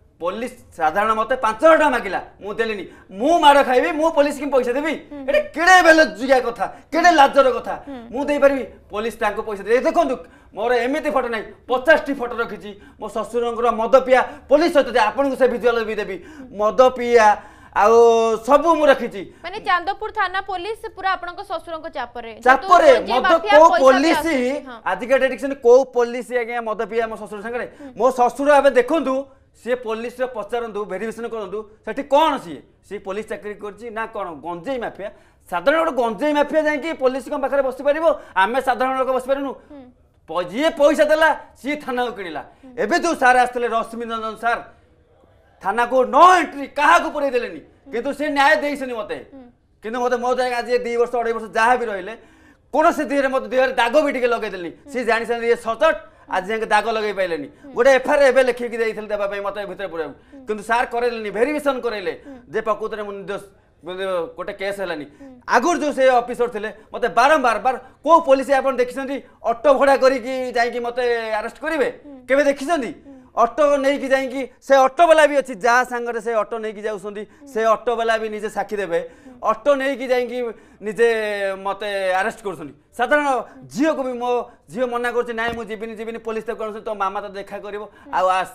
ପୋଲିସ ସାଧାରଣ ମତେ ପାଞ୍ଚ ହଜାର ଟଙ୍କା ମାଗିଲା ମୁଁ ଦେଲିନି ମୁଁ ମାଡ଼ ଖାଇବି ମୁଁ ପୋଲିସ କି ପଇସା ଦେବି ଏଟା କେଡ଼େ ବେଲଜୁଗିଆ କଥା କେଡ଼େ ଲାଜର କଥା ମୁଁ ଦେଇପାରିବି ପୋଲିସ ତାଙ୍କୁ ପଇସା ଦେଇ ଦେଖନ୍ତୁ ମୋର ଏମିତି ଫଟୋ ନାହିଁ ପଚାଶଟି ଫଟୋ ରଖିଛି ମୋ ଶ୍ୱଶୁରଙ୍କର ମଦ ପିଆ ପୋଲିସ ସହିତ ଆପଣଙ୍କୁ ସେ ଭିଜୁଆଲ ବି ଦେବି ମଦ ପିଆ ଆଉ ସବୁ ମୁଁ ରଖିଛି ମାନେ ଚାନ୍ଦପୁର ଥାନା ପୋଲିସ ପୁରା ଆପଣଙ୍କ ଶ୍ୱଶୁରଙ୍କ ଚାପରେ ଚାପରେ ମଦ କୋଉ ପୋଲିସ ଆଜିକା ଡେଡିକେସନ କୋଉ ପୋଲିସ ଆଜ୍ଞା ମଦ ପିଆ ମୋ ଶ୍ୱଶୁର ସାଙ୍ଗରେ ମୋ ଶ୍ୱଶୁର ଏବେ ଦେଖନ୍ତୁ सी पुलिस पचारु भेरिफिकेसन गरौँ सठी कि सि पुलिस चाकरी गरिन्छ ना गञ्जै माफिया साधारण गएर गञ्जै माफिया जाइक पुलिस पाखेर बसि पार आमे साधारण लोक बसि पारुनु ଯିଏ ପଇସା ଦେଲା ସିଏ ଥାନାକୁ କିଣିଲା ଏବେ ଯୋଉ ସାର୍ ଆସିଥିଲେ ରଶ୍ମି ରଞ୍ଜନ ସାର୍ ଥାନାକୁ ନ ଏଣ୍ଟ୍ରି କାହାକୁ ପୁରେଇ ଦେଲେନି କିନ୍ତୁ ସେ ନ୍ୟାୟ ଦେଇଛନ୍ତି ମତେ କିନ୍ତୁ ମତେ ମୋ ଜାଗା ଆଜି ଦୁଇ ବର୍ଷ ଅଢ଼େଇ ବର୍ଷ ଯାହା ବି ରହିଲେ କୌଣସି ଦେହରେ ମତେ ଦେହରେ ଦାଗ ବି ଟିକେ ଲଗେଇଦେଲେନି ସିଏ ଜାଣିଛନ୍ତି ଇଏ ସଚଟ আজ যাকে দাগ লগাই পাইলেনি গোটে এফআইআর এবে লিখিকি দিয়ে দেওয়া মতো ভিতরে পড়াবো কিন্তু সার করাইলে ভেরিফিকেসন করাইলে যে প্রকৃতরে মু নির্দোষ গোটে কেস হলানি আগর যে সে অফিসর লে মতো বারম্বার বার কেউ পুলিশ আপনার দেখিছেন অটো ভড়া করি যাই মতো আরেস্ট করবে কেবে দেখিছেন অটো নেইকি যাইকি সে অটোবালা বি অছি যা সাঙ্গরে সে অটো নেইকি যাউছন্তি সে অটোবালা বি নিজে সাক্ষী দেবে ଅଟୋ ନେଇକି ଯାଇକି ନିଜେ ମୋତେ ଆରେଷ୍ଟ କରୁଛନ୍ତି ସାଧାରଣ ଝିଅକୁ ବି ମୋ ଝିଅ ମନା କରୁଛି ନାଇଁ ମୁଁ ଯିବିନି ଯିବିନି ପୋଲିସ ତାକୁ କରୁଛନ୍ତି ତୋ ମାମା ତ ଦେଖା କରିବ ଆଉ ଆସ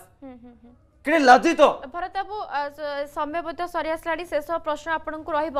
কেড়ে লাজিত ভরত বাবু সময় বোধ সরি আসলানি শেষ প্রশ্ন আপনার রহব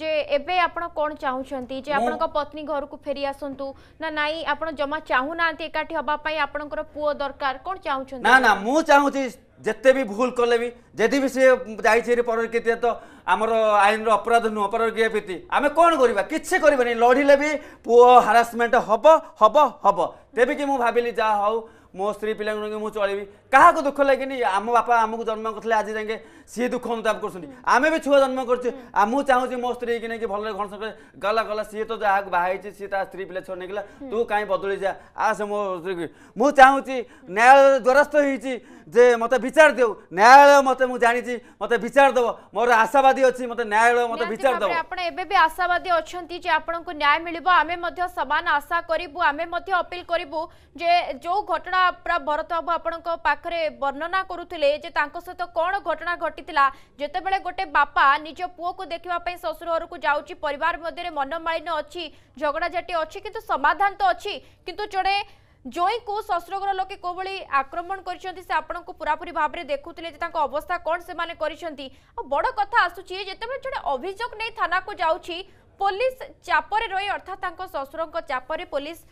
যে এবে আপনার কোণ চাহুমান যে আপনার পত্নী ঘরক ফেরি আসন্তু না নাই আপনার জমা চাহু না একাঠি হওয়া আপনার পুয় দরকার কোণ চাহুমান না না মু চাহুছি যেতে বি ভুল কলে বি যদি বি সে যাইছে পরকীয়া তো আমার আইনর অপরাধ নুহ পরকীয়া প্রীতি আমি কোণ করা কিছু করবানি লড়লে বি পুয় হারাসমেন্ট হব হব হব তেবে কি মু ভাবিলি যা হও মো স্ত্রী পিলা মু চলবি କାହାକୁ ଦୁଃଖ ଲାଗେନି ଆମ ବାପା ଆମକୁ ଜନ୍ମ କରିଥିଲେ ଆଜି ଯାଏଁ ସିଏ ଦୁଃଖ ଅନୁତାପ କରୁଛନ୍ତି ଆମେ ବି ଛୁଆ ଜନ୍ମ କରୁଛେ ମୁଁ ଚାହୁଁଛି ମୋ ସ୍ତ୍ରୀକି ନେଇକି ଭଲରେ ଘଣ ସଙ୍ଗରେ ଗଲା ଗଲା ସିଏ ତ ଯାହାକୁ ବାହା ହେଇଛି ସିଏ ତା ସ୍ତ୍ରୀ ପିଲା ଛୁଆ ନେଇଗଲା ତୁ କାହିଁ ବଦଳି ଯା ଆସେ ମୋ ସ୍ତ୍ରୀକି ମୁଁ ଚାହୁଁଛି ନ୍ୟାୟାଳୟ ଦ୍ୱାରସ୍ଥ ହେଇଛି ଯେ ମୋତେ ବିଚାର ଦେଉ ନ୍ୟାୟାଳୟ ମୋତେ ମୁଁ ଜାଣିଛି ମୋତେ ବିଚାର ଦେବ ମୋର ଆଶାବାଦୀ ଅଛି ମୋତେ ନ୍ୟାୟାଳୟ ମୋତେ ବିଚାର ଦେବ ଆପଣ ଏବେ ବି ଆଶାବାଦୀ ଅଛନ୍ତି ଯେ ଆପଣଙ୍କୁ ନ୍ୟାୟ ମିଳିବ ଆମେ ମଧ୍ୟ ସମାନ ଆଶା କରିବୁ ଆମେ ମଧ୍ୟ ଅପିଲ କରିବୁ ଯେ ଯେଉଁ ଘଟଣା ପୁରା ଭରତ ବାବୁ ଆପଣଙ୍କ ପାଖ ପାଖରେ ବର୍ଣ୍ଣନା କରୁଥିଲେ ଯେ ତାଙ୍କ ସହିତ କ'ଣ ଘଟଣା ଘଟିଥିଲା ଯେତେବେଳେ ଗୋଟେ ବାପା ନିଜ ପୁଅକୁ ଦେଖିବା ପାଇଁ ଶ୍ୱଶୁର ଘରକୁ ଯାଉଛି ପରିବାର ମଧ୍ୟରେ ମନମାଳିନ ଅଛି ଝଗଡ଼ାଝାଟି ଅଛି କିନ୍ତୁ ସମାଧାନ ତ ଅଛି କିନ୍ତୁ ଜଣେ জয়কু শ্বশুরঘর লোকে কোভাবে আক্রমণ করেছেন সে আপনার পুরাপুরি ভাবে দেখুলে যে তাঁর অবস্থা কণ সে করেছেন বড় কথা আসুচি যেতবে জন অভিযোগ নিয়ে থানা যাচ্ছি পুলিশ চাপরে রয়ে অর্থাৎ তাঁর শ্বশুর চাপরে পুলিশ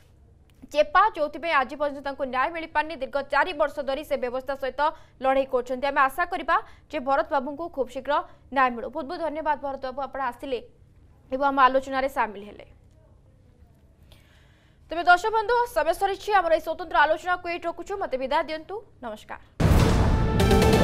চেপা যে আজ পর্যন্ত তাঁর ন্যায় মিপারি দীর্ঘ চারি বর্ষ ধর সে ব্যবস্থা সহিত লড়াই করছেন আমি আশা করা যে ভরত বাবু খুব শীঘ্র ন্যায় মিলু বহুত বহুত ধন্যবাদ ভরত বাবু আপনার আসলে এবং আমার আলোচনার সামিল হলে তবে দর্শক বন্ধু সময় সরিছি আমার এই স্বতন্ত্র আলোচনা এই রকুছু মতো বিদায় দিও নমস্কার